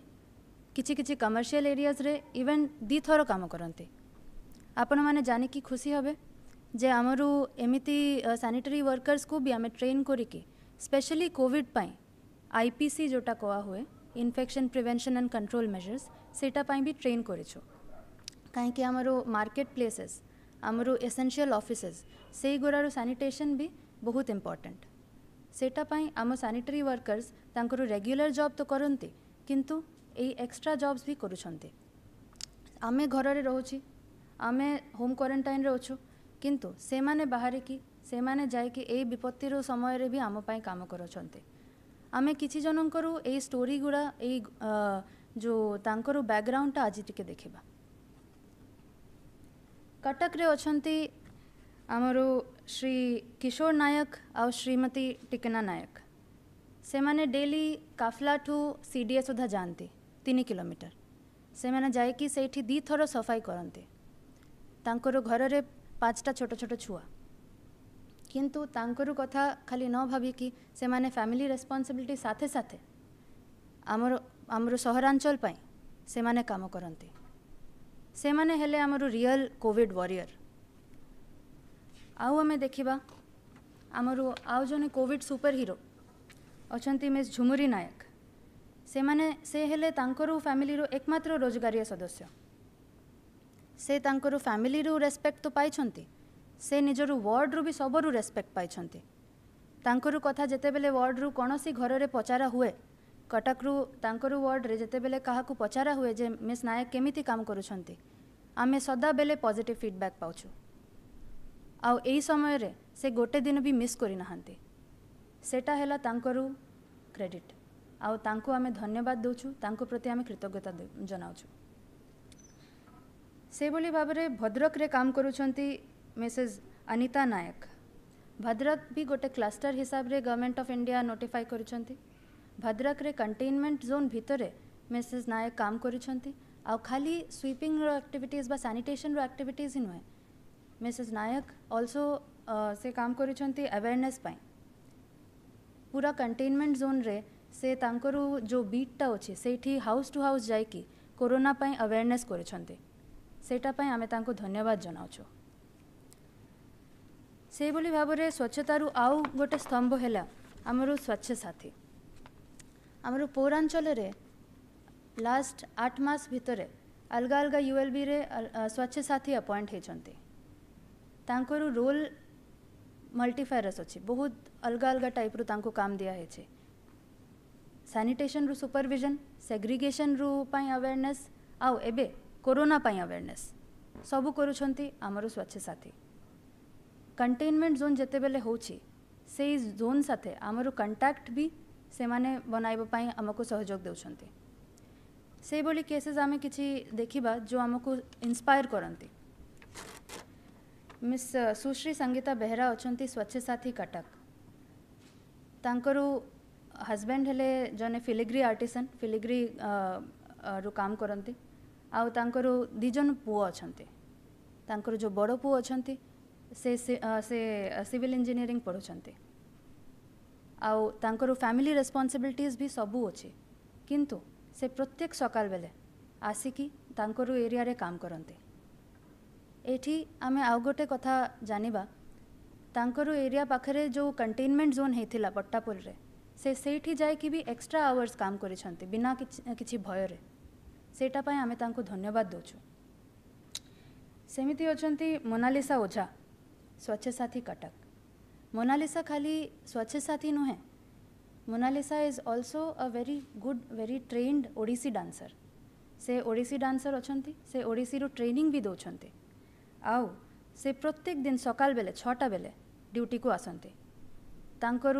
କିଛି କିଛି କମର୍ସିଆଲ ଏରିଆଜ୍ରେ ଇଭେନ୍ ଦୁଇଥର କାମ କରନ୍ତି ଆପଣମାନେ ଜାଣିକି ଖୁସି ହେବେ ଯେ ଆମରୁ ଏମିତି ସାନିଟାରୀ ୱାର୍କର୍ସକୁ ବି ଆମେ ଟ୍ରେନ୍ କରିକି ସ୍ପେଶାଲି କୋଭିଡ଼ ପାଇଁ ଆଇ ପି ସି ଯେଉଁଟା କୁହାହୁଏ infection prevention and control measures ସେଇଟା ପାଇଁ ବି ଟ୍ରେନ୍ କରିଛୁ କାହିଁକି ଆମର ମାର୍କେଟ ପ୍ଲେସେସ୍ ଆମର ଏସେନ୍ସିଆଲ୍ ଅଫିସେସ୍ ସେଇଗୁଡ଼ାରୁ ସାନିଟେସନ୍ ବି ବହୁତ ଇମ୍ପର୍ଟାଣ୍ଟ ସେଇଟା ପାଇଁ ଆମ ସାନିଟାରୀ ୱାର୍କର୍ସ ତାଙ୍କର ରେଗୁଲାର ଜବ୍ ତ କରନ୍ତି କିନ୍ତୁ ଏଇ ଏକ୍ସଟ୍ରା ଜବ୍ସ ବି କରୁଛନ୍ତି ଆମେ ଘରରେ ରହୁଛି ଆମେ ହୋମ୍ କ୍ୱାରେଣ୍ଟାଇନ୍ରେ ଅଛୁ କିନ୍ତୁ ସେମାନେ ବାହାରିକି ସେମାନେ ଯାଇକି ଏଇ ବିପତ୍ତିର ସମୟରେ ବି ଆମ ପାଇଁ କାମ କରୁଛନ୍ତି ଆମେ କିଛି ଜଣଙ୍କର ଏଇ ଷ୍ଟୋରି ଗୁଡ଼ା ଏଇ ଯେଉଁ ତାଙ୍କର ବ୍ୟାକ୍ଗ୍ରାଉଣ୍ଡଟା ଆଜି ଟିକେ ଦେଖିବା କଟକରେ ଅଛନ୍ତି ଆମର ଶ୍ରୀ କିଶୋର ନାୟକ ଆଉ ଶ୍ରୀମତୀ ଟିକେନା ନାୟକ ସେମାନେ ଡେଲି କାଫଲାଠୁ ସି ଡି ଏ ସୁଦ୍ଧା ଯାଆନ୍ତି ତିନି କିଲୋମିଟର ସେମାନେ ଯାଇକି ସେଇଠି ଦୁଇଥର ସଫାଇ କରନ୍ତି ତାଙ୍କର ଘରରେ ପାଞ୍ଚଟା ଛୋଟ ଛୋଟ ଛୁଆ କିନ୍ତୁ ତାଙ୍କର କଥା ଖାଲି ନ ଭାବିକି ସେମାନେ ଫ୍ୟାମିଲି ରେସ୍ପନ୍ସିବିଲିଟି ସାଥେ ସାଥେ ଆମର ଆମର ସହରାଞ୍ଚଳ ପାଇଁ ସେମାନେ କାମ କରନ୍ତି ସେମାନେ ହେଲେ ଆମର ରିଅଲ୍ କୋଭିଡ଼ ୱାରିୟର ଆଉ ଆମେ ଦେଖିବା ଆମର ଆଉ ଜଣେ କୋଭିଡ଼ ସୁପର ହିରୋ ଅଛନ୍ତି ମିସ୍ ଝୁମୁରି ନାୟକ ସେମାନେ ସେ ହେଲେ ତାଙ୍କର ଫ୍ୟାମିଲିର ଏକମାତ୍ର ରୋଜଗାରିଆ ସଦସ୍ୟ ସେ ତାଙ୍କର ଫ୍ୟାମିଲିରୁ ରେସ୍ପେକ୍ଟ ତ ପାଇଛନ୍ତି ସେ ନିଜର ୱାର୍ଡ଼ରୁ ବି ସବୁରୁ ରେସ୍ପେକ୍ଟ ପାଇଛନ୍ତି ତାଙ୍କର କଥା ଯେତେବେଳେ ୱାର୍ଡ଼ରୁ କୌଣସି ଘରରେ ପଚରା ହୁଏ କଟକରୁ ତାଙ୍କର ୱାର୍ଡ଼ରେ ଯେତେବେଳେ କାହାକୁ ପଚରା ହୁଏ ଯେ ମିସ୍ ନାୟକ କେମିତି କାମ କରୁଛନ୍ତି ଆମେ ସଦାବେଳେ ପଜିଟିଭ୍ ଫିଡ଼ବ୍ୟାକ୍ ପାଉଛୁ ଆଉ ଏହି ସମୟରେ ସେ ଗୋଟେ ଦିନ ବି ମିସ୍ କରିନାହାନ୍ତି ସେଟା ହେଲା ତାଙ୍କରୁ କ୍ରେଡ଼ିଟ୍ ଆଉ ତାଙ୍କୁ ଆମେ ଧନ୍ୟବାଦ ଦେଉଛୁ ତାଙ୍କ ପ୍ରତି ଆମେ କୃତଜ୍ଞତା ଜଣାଉଛୁ ସେହିଭଳି ଭାବରେ ଭଦ୍ରକରେ କାମ କରୁଛନ୍ତି ମିସେସ୍ ଅନିତା ନାୟକ ଭଦ୍ରକ ବି ଗୋଟେ କ୍ଲଷ୍ଟର ହିସାବରେ ଗଭର୍ଣ୍ଣମେଣ୍ଟ ଅଫ୍ ଇଣ୍ଡିଆ ନୋଟିଫାଏ କରିଛନ୍ତି ଭଦ୍ରକରେ କଣ୍ଟେନମେଣ୍ଟ ଜୋନ୍ ଭିତରେ ମିସେସ୍ ନାୟକ କାମ କରୁଛନ୍ତି ଆଉ ଖାଲି ସ୍ୱିପିଂର ଆକ୍ଟିଭିଟିଜ୍ ବା ସାନିଟେସନ୍ର ଆକ୍ଟିଭିଟିଜ୍ ହିଁ ନୁହେଁ ମିସେସ୍ ନାୟକ ଅଲସୋ ସେ କାମ କରୁଛନ୍ତି ଆୱେରନେସ୍ ପାଇଁ ପୁରା କଣ୍ଟେନମେଣ୍ଟ ଜୋନ୍ରେ ସେ ତାଙ୍କର ଯେଉଁ ବିଟ୍ଟା ଅଛି ସେଇଠି ହାଉସ୍ ଟୁ ହାଉସ୍ ଯାଇକି କୋରୋନା ପାଇଁ ଆୱେରନେସ୍ କରୁଛନ୍ତି ସେଇଟା ପାଇଁ ଆମେ ତାଙ୍କୁ ଧନ୍ୟବାଦ ଜଣାଉଛୁ ସେହିଭଳି ଭାବରେ ସ୍ୱଚ୍ଛତାରୁ ଆଉ ଗୋଟେ ସ୍ତମ୍ଭ ହେଲା ଆମର ସ୍ୱଚ୍ଛ ସାଥୀ ଆମର ପୌରାଞ୍ଚଳରେ ଲାଷ୍ଟ ଆଠ ମାସ ଭିତରେ ଅଲଗା ଅଲଗା ୟୁଏଲ୍ବିରେ ସ୍ୱଚ୍ଛ ସାଥୀ ଆପଏଣ୍ଟ ହୋଇଛନ୍ତି ତାଙ୍କର ରୋଲ୍ ମଲ୍ଟିଫାୟରସ୍ ଅଛି ବହୁତ ଅଲଗା ଅଲଗା ଟାଇପ୍ରୁ ତାଙ୍କୁ କାମ ଦିଆହେଇଛି ସାନିଟେସନ୍ରୁ ସୁପରଭିଜନ୍ ସେଗ୍ରିଗେସନ୍ରୁ ପାଇଁ ଆୱେର୍ନେସ୍ ଆଉ ଏବେ कोरोना पाई अवेयरने सब कर स्वच्छसाथी कंटेनमेंट जोन जिते बेले हो जोन साथे आमर कंटाक्ट भी से बनवाई आमको सहयोग दे केसेस आम कि देखा जो आमको इन्स्पायर करती मिस सुश्री संगीता बेहरा अच्छा स्वच्छसाथी कटक हजबैंड जन फिलिग्री आर्टिसन फिलिग्री रु काम करती ଆଉ ତାଙ୍କର ଦୁଇ ଜଣ ପୁଅ ଅଛନ୍ତି ତାଙ୍କର ଯେଉଁ ବଡ଼ ପୁଅ ଅଛନ୍ତି ସେ ସେ ସିଭିଲ ଇଞ୍ଜିନିୟରିଂ ପଢ଼ୁଛନ୍ତି ଆଉ ତାଙ୍କର ଫ୍ୟାମିଲି ରେସ୍ପନ୍ସିବିଲିଟିଜ୍ ବି ସବୁ ଅଛି କିନ୍ତୁ ସେ ପ୍ରତ୍ୟେକ ସକାଳ ବେଳେ ଆସିକି ତାଙ୍କର ଏରିଆରେ କାମ କରନ୍ତି ଏଠି ଆମେ ଆଉ ଗୋଟେ କଥା ଜାଣିବା ତାଙ୍କର ଏରିଆ ପାଖରେ ଯେଉଁ କଣ୍ଟେନମେଣ୍ଟ ଜୋନ୍ ହୋଇଥିଲା ପଟ୍ଟାପୁରରେ ସେ ସେଇଠି ଯାଇକି ବି ଏକ୍ସଟ୍ରା ଆୱାର୍ସ କାମ କରିଛନ୍ତି ବିନା କିଛି କିଛି ଭୟରେ ସେଇଟା ଆମେ ତାଙ୍କୁ ଧନ୍ୟବାଦ ଦେଉଛୁ ସେମିତି ଅଛନ୍ତି ମୋନାଲିସା ଓଝା ସ୍ୱଚ୍ଛସାଥୀ କଟକ ମୋନାଲିସା ଖାଲି ସ୍ୱଚ୍ଛସାଥୀ ନୁହେଁ Monalisa is also a very good very trained Odissi dancer ସେ ଓଡ଼ିଶୀ ଡାନ୍ସର ଅଛନ୍ତି ସେ ଓଡ଼ିଶୀରୁ ଟ୍ରେନିଂ ବି ଦେଉଛନ୍ତି ଆଉ ସେ ପ୍ରତ୍ୟେକ ଦିନ ସକାଳ ବେଲେ ଛଅଟା ବେଲେ ଡ୍ୟୁଟିକୁ ଆସନ୍ତି ତାଙ୍କର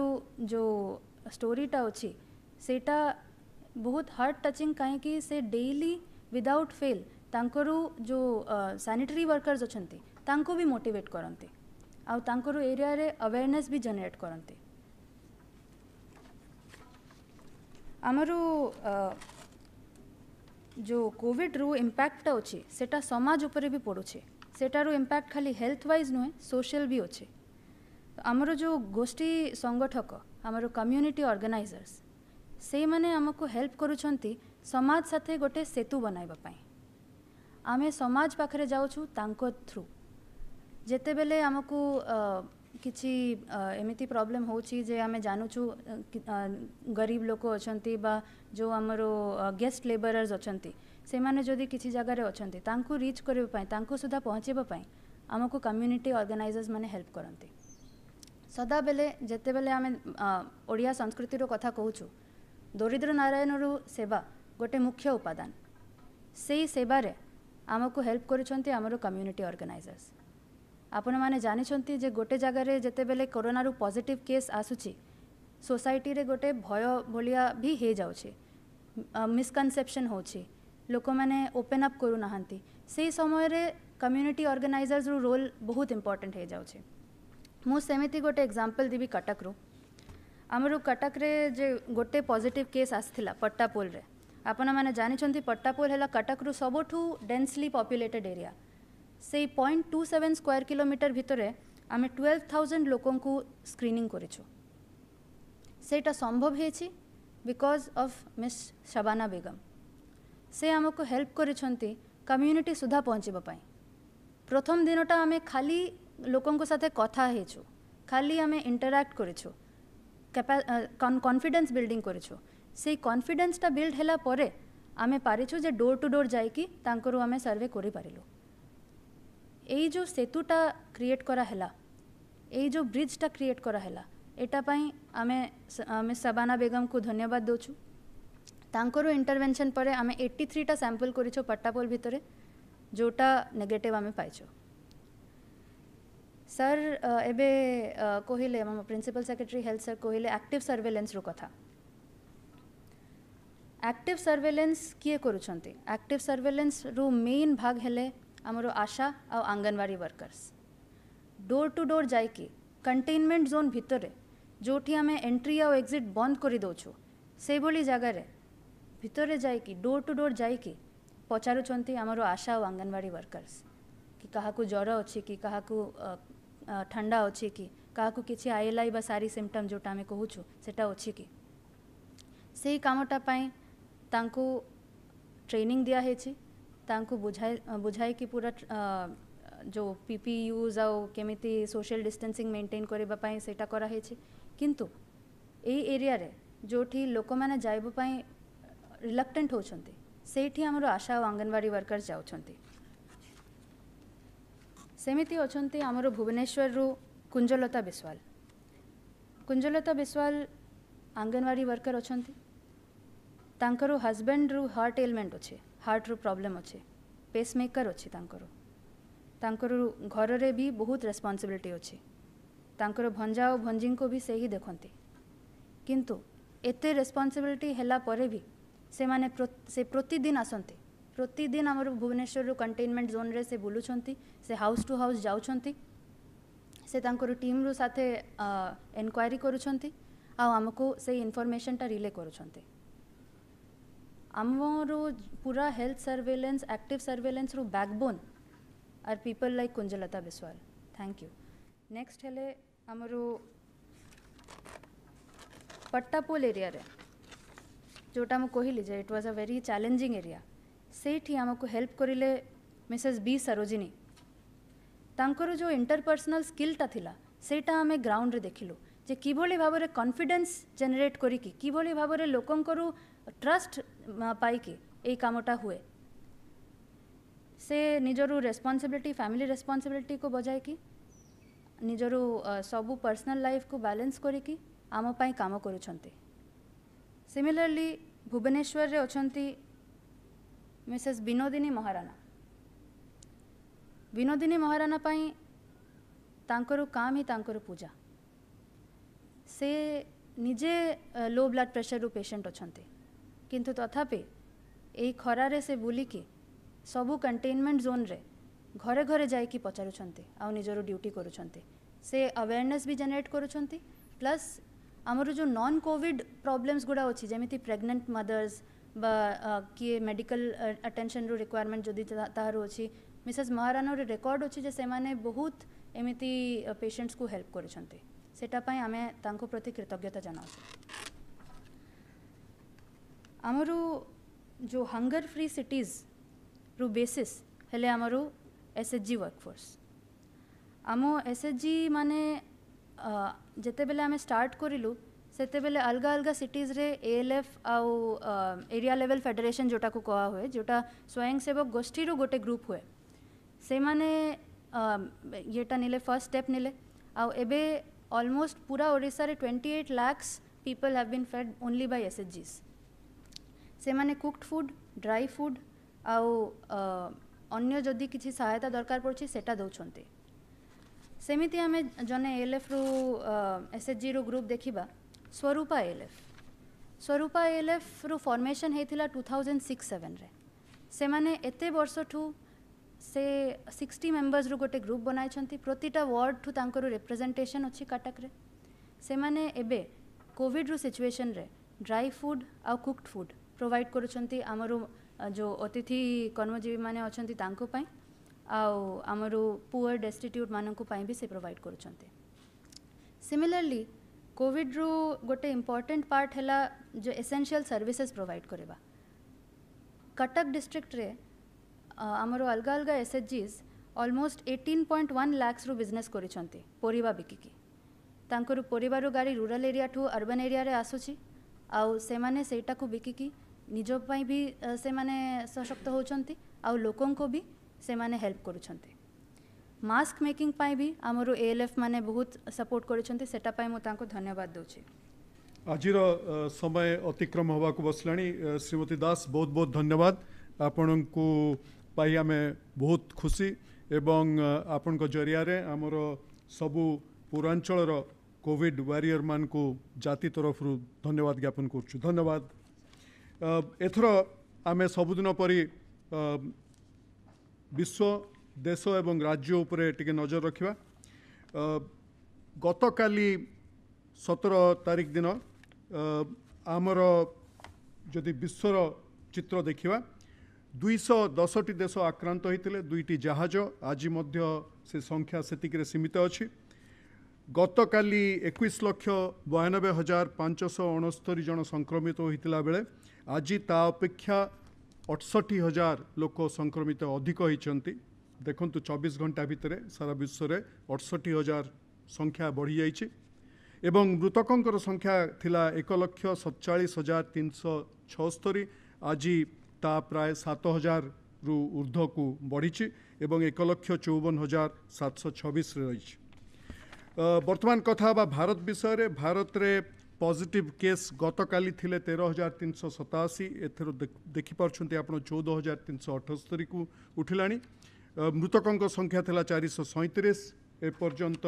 ଯେଉଁ ଷ୍ଟୋରିଟା ଅଛି ସେଇଟା ବହୁତ ହାର୍ଟ ଟଚିଂ କାହିଁକି ସେ ଡେଲି ୱିଦାଉଟ୍ ଫେଲ୍ ତାଙ୍କର ଯେଉଁ ସାନିଟାରୀ ୱାର୍କର୍ସ ଅଛନ୍ତି ତାଙ୍କୁ ବି ମୋଟିଭେଟ୍ କରନ୍ତି ଆଉ ତାଙ୍କର ଏରିଆରେ ଆୱେରନେସ୍ ବି ଜେନେରେଟ୍ କରନ୍ତି ଆମର ଯେଉଁ କୋଭିଡ଼ରୁ ଇମ୍ପ୍ୟାକ୍ଟଟା ଅଛି ସେଇଟା ସମାଜ ଉପରେ ବି ପଡ଼ୁଛି ସେଠାରୁ ଇମ୍ପ୍ୟାକ୍ଟ ଖାଲି ହେଲ୍ଥ ୱାଇଜ୍ ନୁହେଁ ସୋସିଆଲ୍ ବି ଅଛି ଆମର ଯେଉଁ ଗୋଷ୍ଠୀ ସଂଗଠକ ଆମର କମ୍ୟୁନିଟି ଅର୍ଗାନାଇଜର୍ସ ସେଇମାନେ ଆମକୁ ହେଲ୍ପ କରୁଛନ୍ତି ସମାଜ ସାଥେ ଗୋଟେ ସେତୁ ବନାଇବା ପାଇଁ ଆମେ ସମାଜ ପାଖରେ ଯାଉଛୁ ତାଙ୍କ ଥ୍ରୁ ଯେତେବେଳେ ଆମକୁ କିଛି ଏମିତି ପ୍ରୋବ୍ଲେମ୍ ହେଉଛି ଯେ ଆମେ ଜାଣୁଛୁ ଗରିବ ଲୋକ ଅଛନ୍ତି ବା ଯେଉଁ ଆମର ଗେଷ୍ଟ ଲେବରର୍ସ ଅଛନ୍ତି ସେମାନେ ଯଦି କିଛି ଜାଗାରେ ଅଛନ୍ତି ତାଙ୍କୁ ରିଚ୍ କରିବା ପାଇଁ ତାଙ୍କୁ ସୁଦ୍ଧା ପହଞ୍ଚାଇବା ପାଇଁ ଆମକୁ କମ୍ୟୁନିଟି ଅର୍ଗାନାଇଜର୍ସ ମାନେ ହେଲ୍ପ କରନ୍ତି ସଦାବେଳେ ଯେତେବେଳେ ଆମେ ଓଡ଼ିଆ ସଂସ୍କୃତିର କଥା କହୁଛୁ ଦରିଦ୍ର ନାରାୟଣରୁ ସେବା ଗୋଟେ ମୁଖ୍ୟ ଉପାଦାନ ସେଇ ସେବାରେ ଆମକୁ ହେଲ୍ପ କରୁଛନ୍ତି ଆମର କମ୍ୟୁନିଟି ଅର୍ଗାନାଇଜର୍ସ ଆପଣମାନେ ଜାଣିଛନ୍ତି ଯେ ଗୋଟେ ଜାଗାରେ ଯେତେବେଳେ କରୋନାରୁ ପଜିଟିଭ୍ କେସ୍ ଆସୁଛି ସୋସାଇଟିରେ ଗୋଟେ ଭୟ ଭଳିଆ ବି ହେଇଯାଉଛି ମିସ୍କନସେପ୍ସନ୍ ହେଉଛି ଲୋକମାନେ ଓପେନ୍ ଅପ୍ କରୁନାହାନ୍ତି ସେଇ ସମୟରେ କମ୍ୟୁନିଟି ଅର୍ଗାନାଇଜର୍ସର ରୋଲ୍ ବହୁତ ଇମ୍ପର୍ଟାଣ୍ଟ ହେଇଯାଉଛି ମୁଁ ସେମିତି ଗୋଟେ ଏକ୍ଜାମ୍ପଲ୍ ଦେବି କଟକରୁ ଆମର କଟକରେ ଯେ ଗୋଟେ ପଜିଟିଭ୍ କେସ୍ ଆସିଥିଲା ପଟ୍ଟାପୋଲରେ ଆପଣମାନେ ଜାଣିଛନ୍ତି ପଟ୍ଟାପୋଲ ହେଲା କଟକରୁ ସବୁଠୁ ଡେନ୍ସଲି ପପୁଲେଟେଡ୍ ଏରିଆ ସେଇ point two seven square kilometre ଭିତରେ ଆମେ ଟୁଏଲ୍ଭ ଥାଉଜେଣ୍ଡ ଲୋକଙ୍କୁ ସ୍କ୍ରିନିଂ କରିଛୁ ସେଇଟା ସମ୍ଭବ ହେଇଛି because of Miss Shabana Begum ସେ ଆମକୁ ହେଲ୍ପ କରିଛନ୍ତି କମ୍ୟୁନିଟି ସୁଦ୍ଧା ପହଞ୍ଚିବା ପାଇଁ ପ୍ରଥମ ଦିନଟା ଆମେ ଖାଲି ଲୋକଙ୍କ ସାথେ କଥା ହେଇଛୁ ଖାଲି ଆମେ ଇଣ୍ଟରାକ୍ଟ କରିଛୁ কনফিডেন্স বিল্ডিং করেছু সেই কনফিডেন্সটা বিল্ড হেলা পরে আমি পারিছু যে ডোর টু ডোর যাইকি তাঙ্কর আমি সার্ভে করে পারিলু এই যে সেতুটা ক্রিয়েট করা হেলা এই যে ব্রিজটা ক্রিয়েট করা হেলা এটা পাই আমি আমি সাবানা বেগমকু ধন্যবাদ দেছু তাঙ্কর ইন্টারভেনশন পরে আমি এইটি থ্রিটা স্যাম্পল করেছু পাট্টাপোল ভিতরে যেটা নেগেটিভ আমি পাইছু सर एबे कहिले हम प्रिंसिपल सेक्रेटरी हेल्थ सर कहिले एक्टिव सर्वेलेंस रो कथा एक्टिव सर्वेलेंस किए करुछंती एक्टिव सर्वेलेंस रो मेन भाग हेले हमरो आशा आ anganwadi workers door to door जाय के कंटेनमेंट जोन भीतर जोठी हमें एंट्री आ एग्जिट बंद करी दो छु से बोली जगह रे भीतर जाय के डोर टू डोर जाय के पचारुछंती हमरो आशा आ आंगनवाड़ी वर्कर्स कि कहाँ को ज्वर अच्छे कि कहाँ को ठंडा अच्छे कि क्या किसी आईएलआई सारी सिमटम जोटा आम कहूँ से कमटापू ट्रेनिंग दिखाई बुझा बुझाए कि पूरा जो पीपी यूज आओ केमी सोशल डिस्टेंसिंग मेंटेन करने कराई किंतु एरिया रे जो लोक मैंने जाबाई रिलक्टेन्ट होती आशा और अंगनवाड़ी वर्कर्स जाती ସେମିତି ଅଛନ୍ତି ଆମର ଭୁବନେଶ୍ୱରରୁ କୁଞ୍ଜଲତା ବିଶ୍ୱାଲ କୁଞ୍ଜଲତା ବିଶ୍ୱାଲ ଆଙ୍ଗନବାଡ଼ି ୱାର୍କର ଅଛନ୍ତି ତାଙ୍କର ହଜବେଣ୍ଡରୁ ହାର୍ଟ ଏଲିମେଣ୍ଟ ଅଛି ହାର୍ଟର ପ୍ରୋବ୍ଲେମ୍ ଅଛି ପେସ୍ ପେସ୍ମେକର୍ ଅଛି ତାଙ୍କର ତାଙ୍କର ଘରରେ ବି ବହୁତ ରେସ୍ପନ୍ସିବିଲିଟି ଅଛି ତାଙ୍କର ଭଞ୍ଜା ଓ ଭଞ୍ଜିଙ୍କୁ ବି ସେହି ଦେଖନ୍ତି କିନ୍ତୁ ଏତେ ରେସ୍ପନ୍ସିବିଲିଟି ହେଲା ପରେ ବି ସେମାନେ ସେ ପ୍ରତିଦିନ ଆସନ୍ତି प्रतिदिन आम भुवनेश्वर कंटेनमेंट जोन रे से बुलूंट से हाउस टू हाउस जाकर टीम रु साथ एनक्वारी करमको से इनफर्मेसनटा रिले कर आमर पूरा हेल्थ सर्भेलेन्स आक्ट सर्भेलेन्स रु backbone are people like Kunjalata Biswal thank you next है आमर पट्टापोल एरिया जोटा मुझे कहली it was a very challenging area ସେଇଠି ଆମକୁ ହେଲ୍ପ କରିଲେ ମିସେସ୍ ବି ସରୋଜିନୀ ତାଙ୍କର ଯେଉଁ ଇଣ୍ଟରପର୍ସନାଲ୍ ସ୍କିଲ୍ଟା ଥିଲା ସେଇଟା ଆମେ ଗ୍ରାଉଣ୍ଡରେ ଦେଖିଲୁ ଯେ କିଭଳି ଭାବରେ କନଫିଡେନ୍ସ ଜେନେରେଟ୍ କରିକି କିଭଳି ଭାବରେ ଲୋକଙ୍କରୁ ଟ୍ରଷ୍ଟ ପାଇକି ଏଇ କାମଟା ହୁଏ ସେ ନିଜର ରେସ୍ପନ୍ସିବିଲିଟି ଫ୍ୟାମିଲି ରେସ୍ପନ୍ସିବିଲିଟିକୁ ବଜାଇକି ନିଜର ସବୁ ପର୍ସନାଲ୍ ଲାଇଫ୍କୁ ବାଲାନ୍ସ କରିକି ଆମ ପାଇଁ କାମ କରୁଛନ୍ତି ସିମିଲାରଲି ଭୁବନେଶ୍ୱରରେ ଅଛନ୍ତି ମିସେସ୍ ବିନୋଦିନୀ ମହାରାଣା ବିନୋଦିନୀ ମହାରାଣା ପାଇଁ ତାଙ୍କର କାମ ହିଁ ତାଙ୍କର ପୂଜା ସେ ନିଜେ ଲୋ ବ୍ଲଡ୍ ପ୍ରେସରରୁ ପେସେଣ୍ଟ ଅଛନ୍ତି କିନ୍ତୁ ତଥାପି ଏହି ଖରାରେ ସେ ବୁଲିକି ସବୁ କଣ୍ଟେନମେଣ୍ଟ ଜୋନ୍ରେ ଘରେ ଘରେ ଯାଇକି ପଚାରୁଛନ୍ତି ଆଉ ନିଜର ଡ୍ୟୁଟି କରୁଛନ୍ତି ସେ ଆୱେରନେସ୍ ବି ଜେନେରେଟ୍ କରୁଛନ୍ତି ପ୍ଲସ୍ ଆମର ଯେଉଁ ନନ୍ କୋଭିଡ଼ ପ୍ରୋବ୍ଲେମ୍ସ ଗୁଡ଼ା ଅଛି ଯେମିତି ପ୍ରେଗନେଣ୍ଟ ମଦର୍ସ किए मेडिकल अटेनशन रिक्वयरमेंट जो तहार अच्छी मिसेस महारान रेकर्ड अच्छे से बहुत एमती पेसेंट्स को हेल्प करापाई प्रति कृतज्ञता जनाऊ आमर जो हंगर फ्री सिटीज रु बेसीस हेले आमर एस एच जी वर्कफोर्स आम एस एच जि मान जिते बेले आम स्टार्ट करूँ ସେତେବେଳେ ଅଲଗା ଅଲଗା ସିଟିଜ୍ରେ ଏଏଲ୍ଏଫ୍ ଆଉ ଏରିଆ ଲେଭେଲ୍ ଫେଡେରେସନ୍ ଯେଉଁଟାକୁ କୁହାହୁଏ ଯେଉଁଟା ସ୍ୱୟଂସେବକ ଗୋଷ୍ଠୀରୁ ଗୋଟେ ଗ୍ରୁପ୍ ହୁଏ ସେମାନେ ଇଏଟା ନେଲେ ଫର୍ଷ୍ଟ ଷ୍ଟେପ୍ ନେଲେ ଆଉ ଏବେ ଅଲମୋଷ୍ଟ ପୁରା ଓଡ଼ିଶାରେ twenty eight lakhs people have been fed only by ଏସ୍ଏଚ୍ଜିସ୍ ସେମାନେ କୁକ୍ଡ ଫୁଡ୍ ଡ୍ରାଇ ଫୁଡ୍ ଆଉ ଅନ୍ୟ ଯଦି କିଛି ସହାୟତା ଦରକାର ପଡ଼ୁଛି ସେଇଟା ଦେଉଛନ୍ତି ସେମିତି ଆମେ ଜଣେ ଏଏଲ୍ଏଫ୍ରୁ ଏସ୍ଏଚ୍ଜିରୁ ଗ୍ରୁପ୍ ଦେଖିବା ସ୍ୱରୂପା ଏଲ୍ଏଫ୍ ସ୍ୱରୂପା ଏଲ୍ଏଫ୍ରୁ ଫର୍ମେସନ୍ ହେଇଥିଲା ଟୁ ଥାଉଜେଣ୍ଡ ସିକ୍ସ ସେଭେନ୍ରେ ସେମାନେ ଏତେ ବର୍ଷଠୁ ସେ ସିକ୍ସଟି ମେମ୍ବର୍ସରୁ ଗୋଟେ ଗ୍ରୁପ୍ ବନାଇଛନ୍ତି ପ୍ରତିଟା ୱାର୍ଡ଼ଠୁ ତାଙ୍କର ରିପ୍ରେଜେଣ୍ଟେସନ୍ ଅଛି କାଟକରେ ସେମାନେ ଏବେ କୋଭିଡ଼୍ରୁ ସିଚୁଏସନ୍ରେ ଡ୍ରାଇ ଫୁଡ଼୍ ଆଉ କୁକ୍ଡ ଫୁଡ଼୍ ପ୍ରୋଭାଇଡ଼ କରୁଛନ୍ତି ଆମର ଯେଉଁ ଅତିଥି କର୍ମଜୀବୀମାନେ ଅଛନ୍ତି ତାଙ୍କ ପାଇଁ ଆଉ ଆମର ପୁଅର ଡେଷ୍ଟିଟ୍ୟୁଟ୍ ମାନଙ୍କ ପାଇଁ ବି ସେ ପ୍ରୋଭାଇଡ଼ କରୁଛନ୍ତି ସିମିଲାରଲି কোভিড্রু গোটে ইম্পর্টেন্ট পার্ট হেলা যে এসেনসিয়াল সর্ভিসেস প্রোভাইড করা কটক ডিস্ট্রিক্টরে আমার অলগা অলগা এসএচজিজ অলমোস্ট এইটিন পয়েন্ট ওয়ান ল্যাক্সরু বিজনেস করেছেন পরিবা বিকিকি ତାଙ୍କର ପରିବାର ଗାଡ଼ି ରୁରାଲ ଏରିଆଠୁ ଅର୍ବାନ୍ ଏରିଆରେ ଆସୁଛି ଆଉ ସେମାନେ ସେଇଟାକୁ ବିକିକି ନିଜ ପାଇଁ ବି ସେମାନେ ସଶକ୍ତ ହେଉଛନ୍ତି ଆଉ ଲୋକଙ୍କୁ ବି ସେମାନେ ହେଲ୍ପ କରୁଛନ୍ତି मास्क मेकिंग भी आम एएलएफ मैंने बहुत सपोर्ट कर धन्यवाद दूसरी आज समय अतिक्रम हो बसला श्रीमती दास बहुत बहुत धन्यवाद आपण को आम बहुत खुशी एवं आपण जरिया आमर सबू पूरांचल कोविड वारियर मान को जाति तरफ धन्यवाद ज्ञापन करुच्छू धन्यवाद एथर आम सबुदिन पी विश्व ଦେଶ ଏବଂ ରାଜ୍ୟ ଉପରେ ଟିକେ ନଜର ରଖିବା ଗତକାଲି ସତର ତାରିଖ ଦିନ ଆମର ଯଦି ବିଶ୍ୱର ଚିତ୍ର ଦେଖିବା ଦୁଇଶହ ଦଶଟି ଦେଶ ଆକ୍ରାନ୍ତ ହୋଇଥିଲେ ଦୁଇଟି ଜାହାଜ ଆଜି ମଧ୍ୟ ସେ ସଂଖ୍ୟା ସେତିକିରେ ସୀମିତ ଅଛି ଗତକାଲି ଏକୋଇଶ ଲକ୍ଷ ବୟାନବେ ହଜାର ପାଞ୍ଚଶହ ଅଣସ୍ତରି ଜଣ ସଂକ୍ରମିତ ହୋଇଥିଲା ବେଳେ ଆଜି ତା ଅପେକ୍ଷା ଅଠଷଠି ହଜାର ଲୋକ ସଂକ୍ରମିତ ଅଧିକ ହୋଇଛନ୍ତି ଦେଖନ୍ତୁ ଚବିଶ ଘଣ୍ଟା ଭିତରେ ସାରା ବିଶ୍ୱରେ ଅଠଷଠି ହଜାର ସଂଖ୍ୟା ବଢ଼ିଯାଇଛି ଏବଂ ମୃତକଙ୍କର ସଂଖ୍ୟା ଥିଲା ଏକ ଲକ୍ଷ ସତଚାଳିଶ ହଜାର ତିନିଶହ ଛଅସ୍ତରି ଆଜି ତା ପ୍ରାୟ ସାତ ହଜାରରୁ ଉର୍ଦ୍ଧ୍ୱକୁ ବଢ଼ିଛି ଏବଂ ଏକ ଲକ୍ଷ ଚଉବନ ହଜାର ସାତଶହ ଛବିଶରେ ରହିଛି ବର୍ତ୍ତମାନ କଥା ହେବା ଭାରତ ବିଷୟରେ ଭାରତରେ ପଜିଟିଭ କେସ୍ ଗତକାଲି ଥିଲେ ତେର ହଜାର ତିନିଶହ ସତାଅଶୀ ଏଥିରୁ ଦେଖିପାରୁଛନ୍ତି ଆପଣ ଚଉଦ ହଜାର ତିନିଶହ ଅଠସ୍ତରୀକୁ ଉଠିଲାଣି ମୃତକଙ୍କ ସଂଖ୍ୟା ଥିଲା ଚାରିଶହ ସଇଁତିରିଶ ଏପର୍ଯ୍ୟନ୍ତ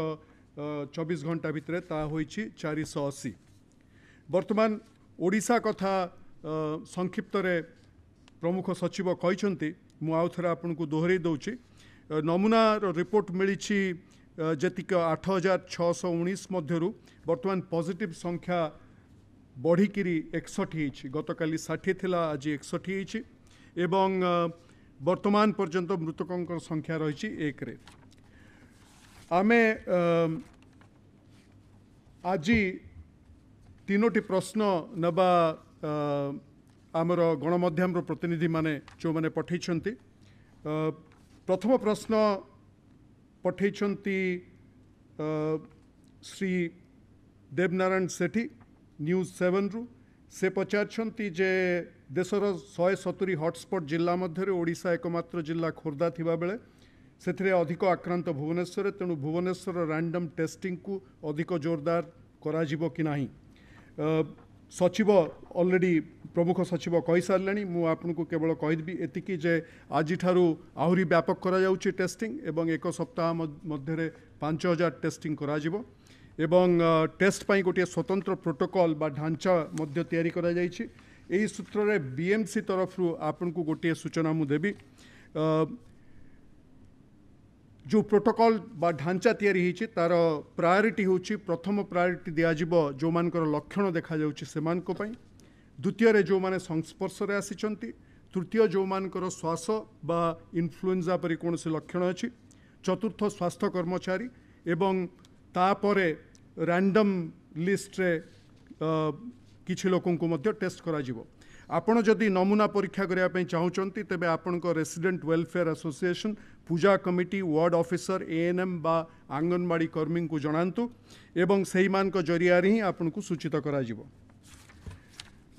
ଚବିଶ ଘଣ୍ଟା ଭିତରେ ତାହା ହୋଇଛି ଚାରିଶହ ଅଶୀ ବର୍ତ୍ତମାନ ଓଡ଼ିଶା କଥା ସଂକ୍ଷିପ୍ତରେ ପ୍ରମୁଖ ସଚିବ କହିଛନ୍ତି ମୁଁ ଆଉ ଥରେ ଆପଣଙ୍କୁ ଦୋହରାଇ ଦେଉଛି ନମୁନାର ରିପୋର୍ଟ ମିଳିଛି ଯେତିକି ଆଠ ହଜାର ଛଅଶହ ଉଣେଇଶ ମଧ୍ୟରୁ ବର୍ତ୍ତମାନ ପଜିଟିଭ୍ ସଂଖ୍ୟା ବଢ଼ିକିରି ଏକଷଠି ହେଇଛି ଗତକାଲି ଷାଠିଏ ଥିଲା ଆଜି ଏକଷଠି ହେଇଛି ଏବଂ ବର୍ତ୍ତମାନ ପର୍ଯ୍ୟନ୍ତ ମୃତକଙ୍କ ସଂଖ୍ୟା ରହିଛି ଏକରେ ଆମେ ଆଜି ତିନୋଟି ପ୍ରଶ୍ନ ନେବା ଆମର ଗଣମାଧ୍ୟମର ପ୍ରତିନିଧିମାନେ ଯେଉଁମାନେ ପଠାଇଛନ୍ତି ପ୍ରଥମ ପ୍ରଶ୍ନ ପଠାଇଛନ୍ତି ଶ୍ରୀ ଦେବନାରାୟଣ ସେଠୀ ନ୍ୟୁଜ୍ ସେଭେନ୍ରୁ ସେ ପଚାରିଛନ୍ତି ଯେ ଦେଶର ଶହେ ସତୁରି ହଟ୍ସ୍ପଟ୍ ଜିଲ୍ଲା ମଧ୍ୟରେ ଓଡ଼ିଶା ଏକମାତ୍ର ଜିଲ୍ଲା ଖୋର୍ଦ୍ଧା ଥିବାବେଳେ ସେଥିରେ ଅଧିକ ଆକ୍ରାନ୍ତ ଭୁବନେଶ୍ୱର ତେଣୁ ଭୁବନେଶ୍ୱର ରାଣ୍ଡମ୍ ଟେଷ୍ଟିଂକୁ ଅଧିକ ଜୋରଦାର କରାଯିବ କି ନାହିଁ ସଚିବ ଅଲରେଡ଼ି ପ୍ରମୁଖ ସଚିବ କହିସାରିଲେଣି ମୁଁ ଆପଣଙ୍କୁ କେବଳ କହିଦେବି ଏତିକି ଯେ ଆଜିଠାରୁ ଆହୁରି ବ୍ୟାପକ କରାଯାଉଛି ଟେଷ୍ଟିଂ ଏବଂ ଏକ ସପ୍ତାହ ମଧ୍ୟରେ ପାଞ୍ଚ ହଜାର ଟେଷ୍ଟିଂ କରାଯିବ এবং টেস্ট পাই গোটিয়ে স্বতন্ত্র প্রোটোকল বা ঢাঞ্চা মধ্যে তৈরি করা যাইছি এই সূত্রে বিএমসি তরফরু আপনার গোটিয়ে সূচনা মু দেবি जो प्रोटोकल बा ढांचा तयारी होईल तार प्रायोरीटी होऊची प्रथम प्रायोरीटी दिजव जो लक्षण देखाऊची समांपाई द्वितीय जो संस्पर्शने आसिती तृतीय जो श्वास बा इनफ्लुएंजा परी कोणसी लक्षण अशी चतुर्थ स्वास्थ्य कर्मचारी एवं तापरे ରାଣ୍ଡମ୍ ଲିଷ୍ଟରେ କିଛି ଲୋକଙ୍କୁ ମଧ୍ୟ ଟେଷ୍ଟ କରାଯିବ ଆପଣ ଯଦି ନମୁନା ପରୀକ୍ଷା କରିବା ପାଇଁ ଚାହୁଁଛନ୍ତି ତେବେ ଆପଣଙ୍କ resident welfare association puja committee ward officer ANM ବା ଆଙ୍ଗନବାଡ଼ି କର୍ମୀଙ୍କୁ ଜଣାନ୍ତୁ ଏବଂ ସେହିମାନଙ୍କ ଜରିଆରେ ହିଁ ଆପଣଙ୍କୁ ସୂଚିତ କରାଯିବ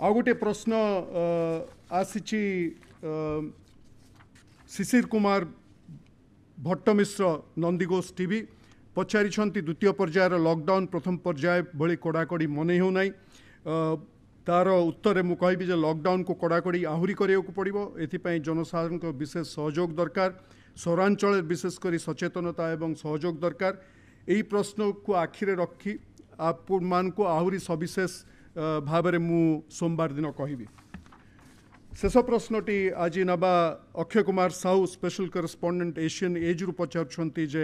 ଆଉ ଗୋଟିଏ ପ୍ରଶ୍ନ ଆସିଛି ଶିଶିର କୁମାର ଭଟ୍ଟମିଶ୍ର ନନ୍ଦିଘୋଷ ଟିଭି অচারিচন্তি দ্বিতীয় পর্যায়ে লকডাউন প্রথম পর্যায়ে বড়ি কোড়া কোড়ি মনেই হয় নাই তার উত্তরে মু কইবি যে লকডাউন কো কড়া কোড়ি আহুরি করে কো পড়িব এতি পই জনসাধারণ কো বিশেষ সহযোগ দরকার সরা অঞ্চল বিশেষ করি সচেতনতা এবং সহযোগ দরকার এই প্রশ্ন কো আখিরে রাখকি আপুর মান কো আহুরি সার্ভিসেস ভাবে মু সোমবার দিন কইবি শেষ প্রশ্নটি আজি নাবা Akshay Kumar Sahu special correspondent Asian Age রূপা চর্চন্তি যে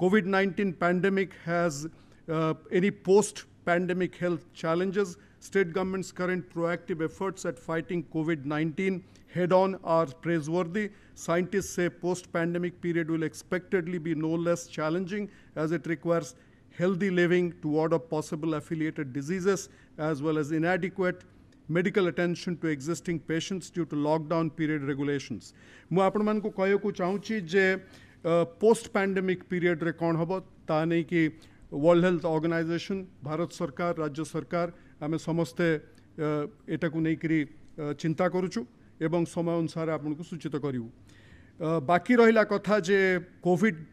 COVID-19 pandemic has uh, any post-pandemic health challenges. State government's current proactive efforts at fighting COVID-19 head-on are praiseworthy. Scientists say post-pandemic period will expectedly be no less challenging as it requires healthy living to ward off possible affiliated diseases as well as inadequate medical attention to existing patients due to lockdown period regulations. मु आपण मानक कहकु चाहूँगी जे post pandemic period रे कौन हम ताने कि world health organisation Bharat सरकार राज्य सरकार आम समस्ते यू नहीं चिंता करुचु एवं समय अनुसार आपन को सूचित करूँ बाकी रहा कथा जे कोविड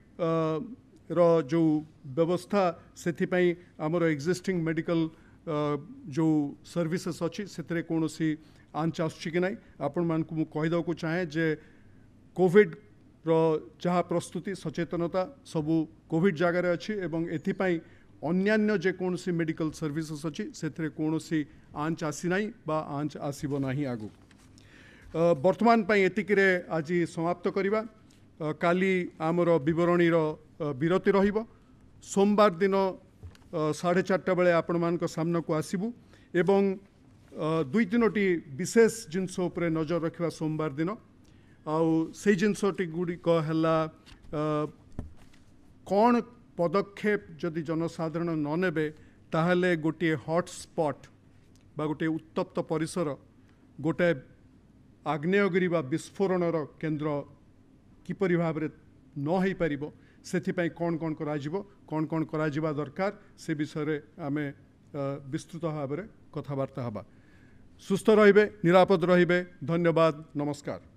जो व्यवस्था से आमर एक्जिस्टिंग मेडिकल जो सर्विसेस अच्छी से कौन आंच आसाई आपण मानक मुझे कहीदेक चाहे जे कोविड ର ଯାହା ପ୍ରସ୍ତୁତି ସଚେତନତା ସବୁ କୋଭିଡ଼ ଜାଗାରେ ଅଛି ଏବଂ ଏଥିପାଇଁ ଅନ୍ୟାନ୍ୟ ଯେକୌଣସି ମେଡ଼ିକାଲ ସର୍ଭିସେସ୍ ଅଛି ସେଥିରେ କୌଣସି ଆଞ୍ଚ ଆସିନାହିଁ ବା ଆଞ୍ଚ ଆସିବ ନାହିଁ ଆଗକୁ ବର୍ତ୍ତମାନ ପାଇଁ ଏତିକିରେ ଆଜି ସମାପ୍ତ କରିବା କାଲି ଆମର ବିବରଣୀର ବିରତି ରହିବ ସୋମବାର ଦିନ ସାଢ଼େ ଚାରିଟା ବେଳେ ଆପଣମାନଙ୍କ ସାମ୍ନାକୁ ଆସିବୁ ଏବଂ ଦୁଇ ତିନୋଟି ବିଶେଷ ଜିନିଷ ଉପରେ ନଜର ରଖିବା ସୋମବାର ଦିନ ଆଉ ସେଇ ଜିନିଷଟି ଗୁଡ଼ିକ ହେଲା କ'ଣ ପଦକ୍ଷେପ ଯଦି ଜନସାଧାରଣ ନ ନେବେ ତାହେଲେ ଗୋଟିଏ ହଟ୍ସ୍ପଟ୍ ବା ଗୋଟିଏ ଉତ୍ତପ୍ତ ପରିସର ଗୋଟିଏ ଆଗ୍ନେୟଗିରି ବା ବିସ୍ଫୋରଣର କେନ୍ଦ୍ର କିପରି ଭାବରେ ନ ହୋଇପାରିବ ସେଥିପାଇଁ କ'ଣ କ'ଣ କରାଯିବ କ'ଣ କ'ଣ କରାଯିବା ଦରକାର ସେ ବିଷୟରେ ଆମେ ବିସ୍ତୃତ ଭାବରେ କଥାବାର୍ତ୍ତା ହେବା ସୁସ୍ଥ ରହିବେ ନିରାପଦ ରହିବେ ଧନ୍ୟବାଦ ନମସ୍କାର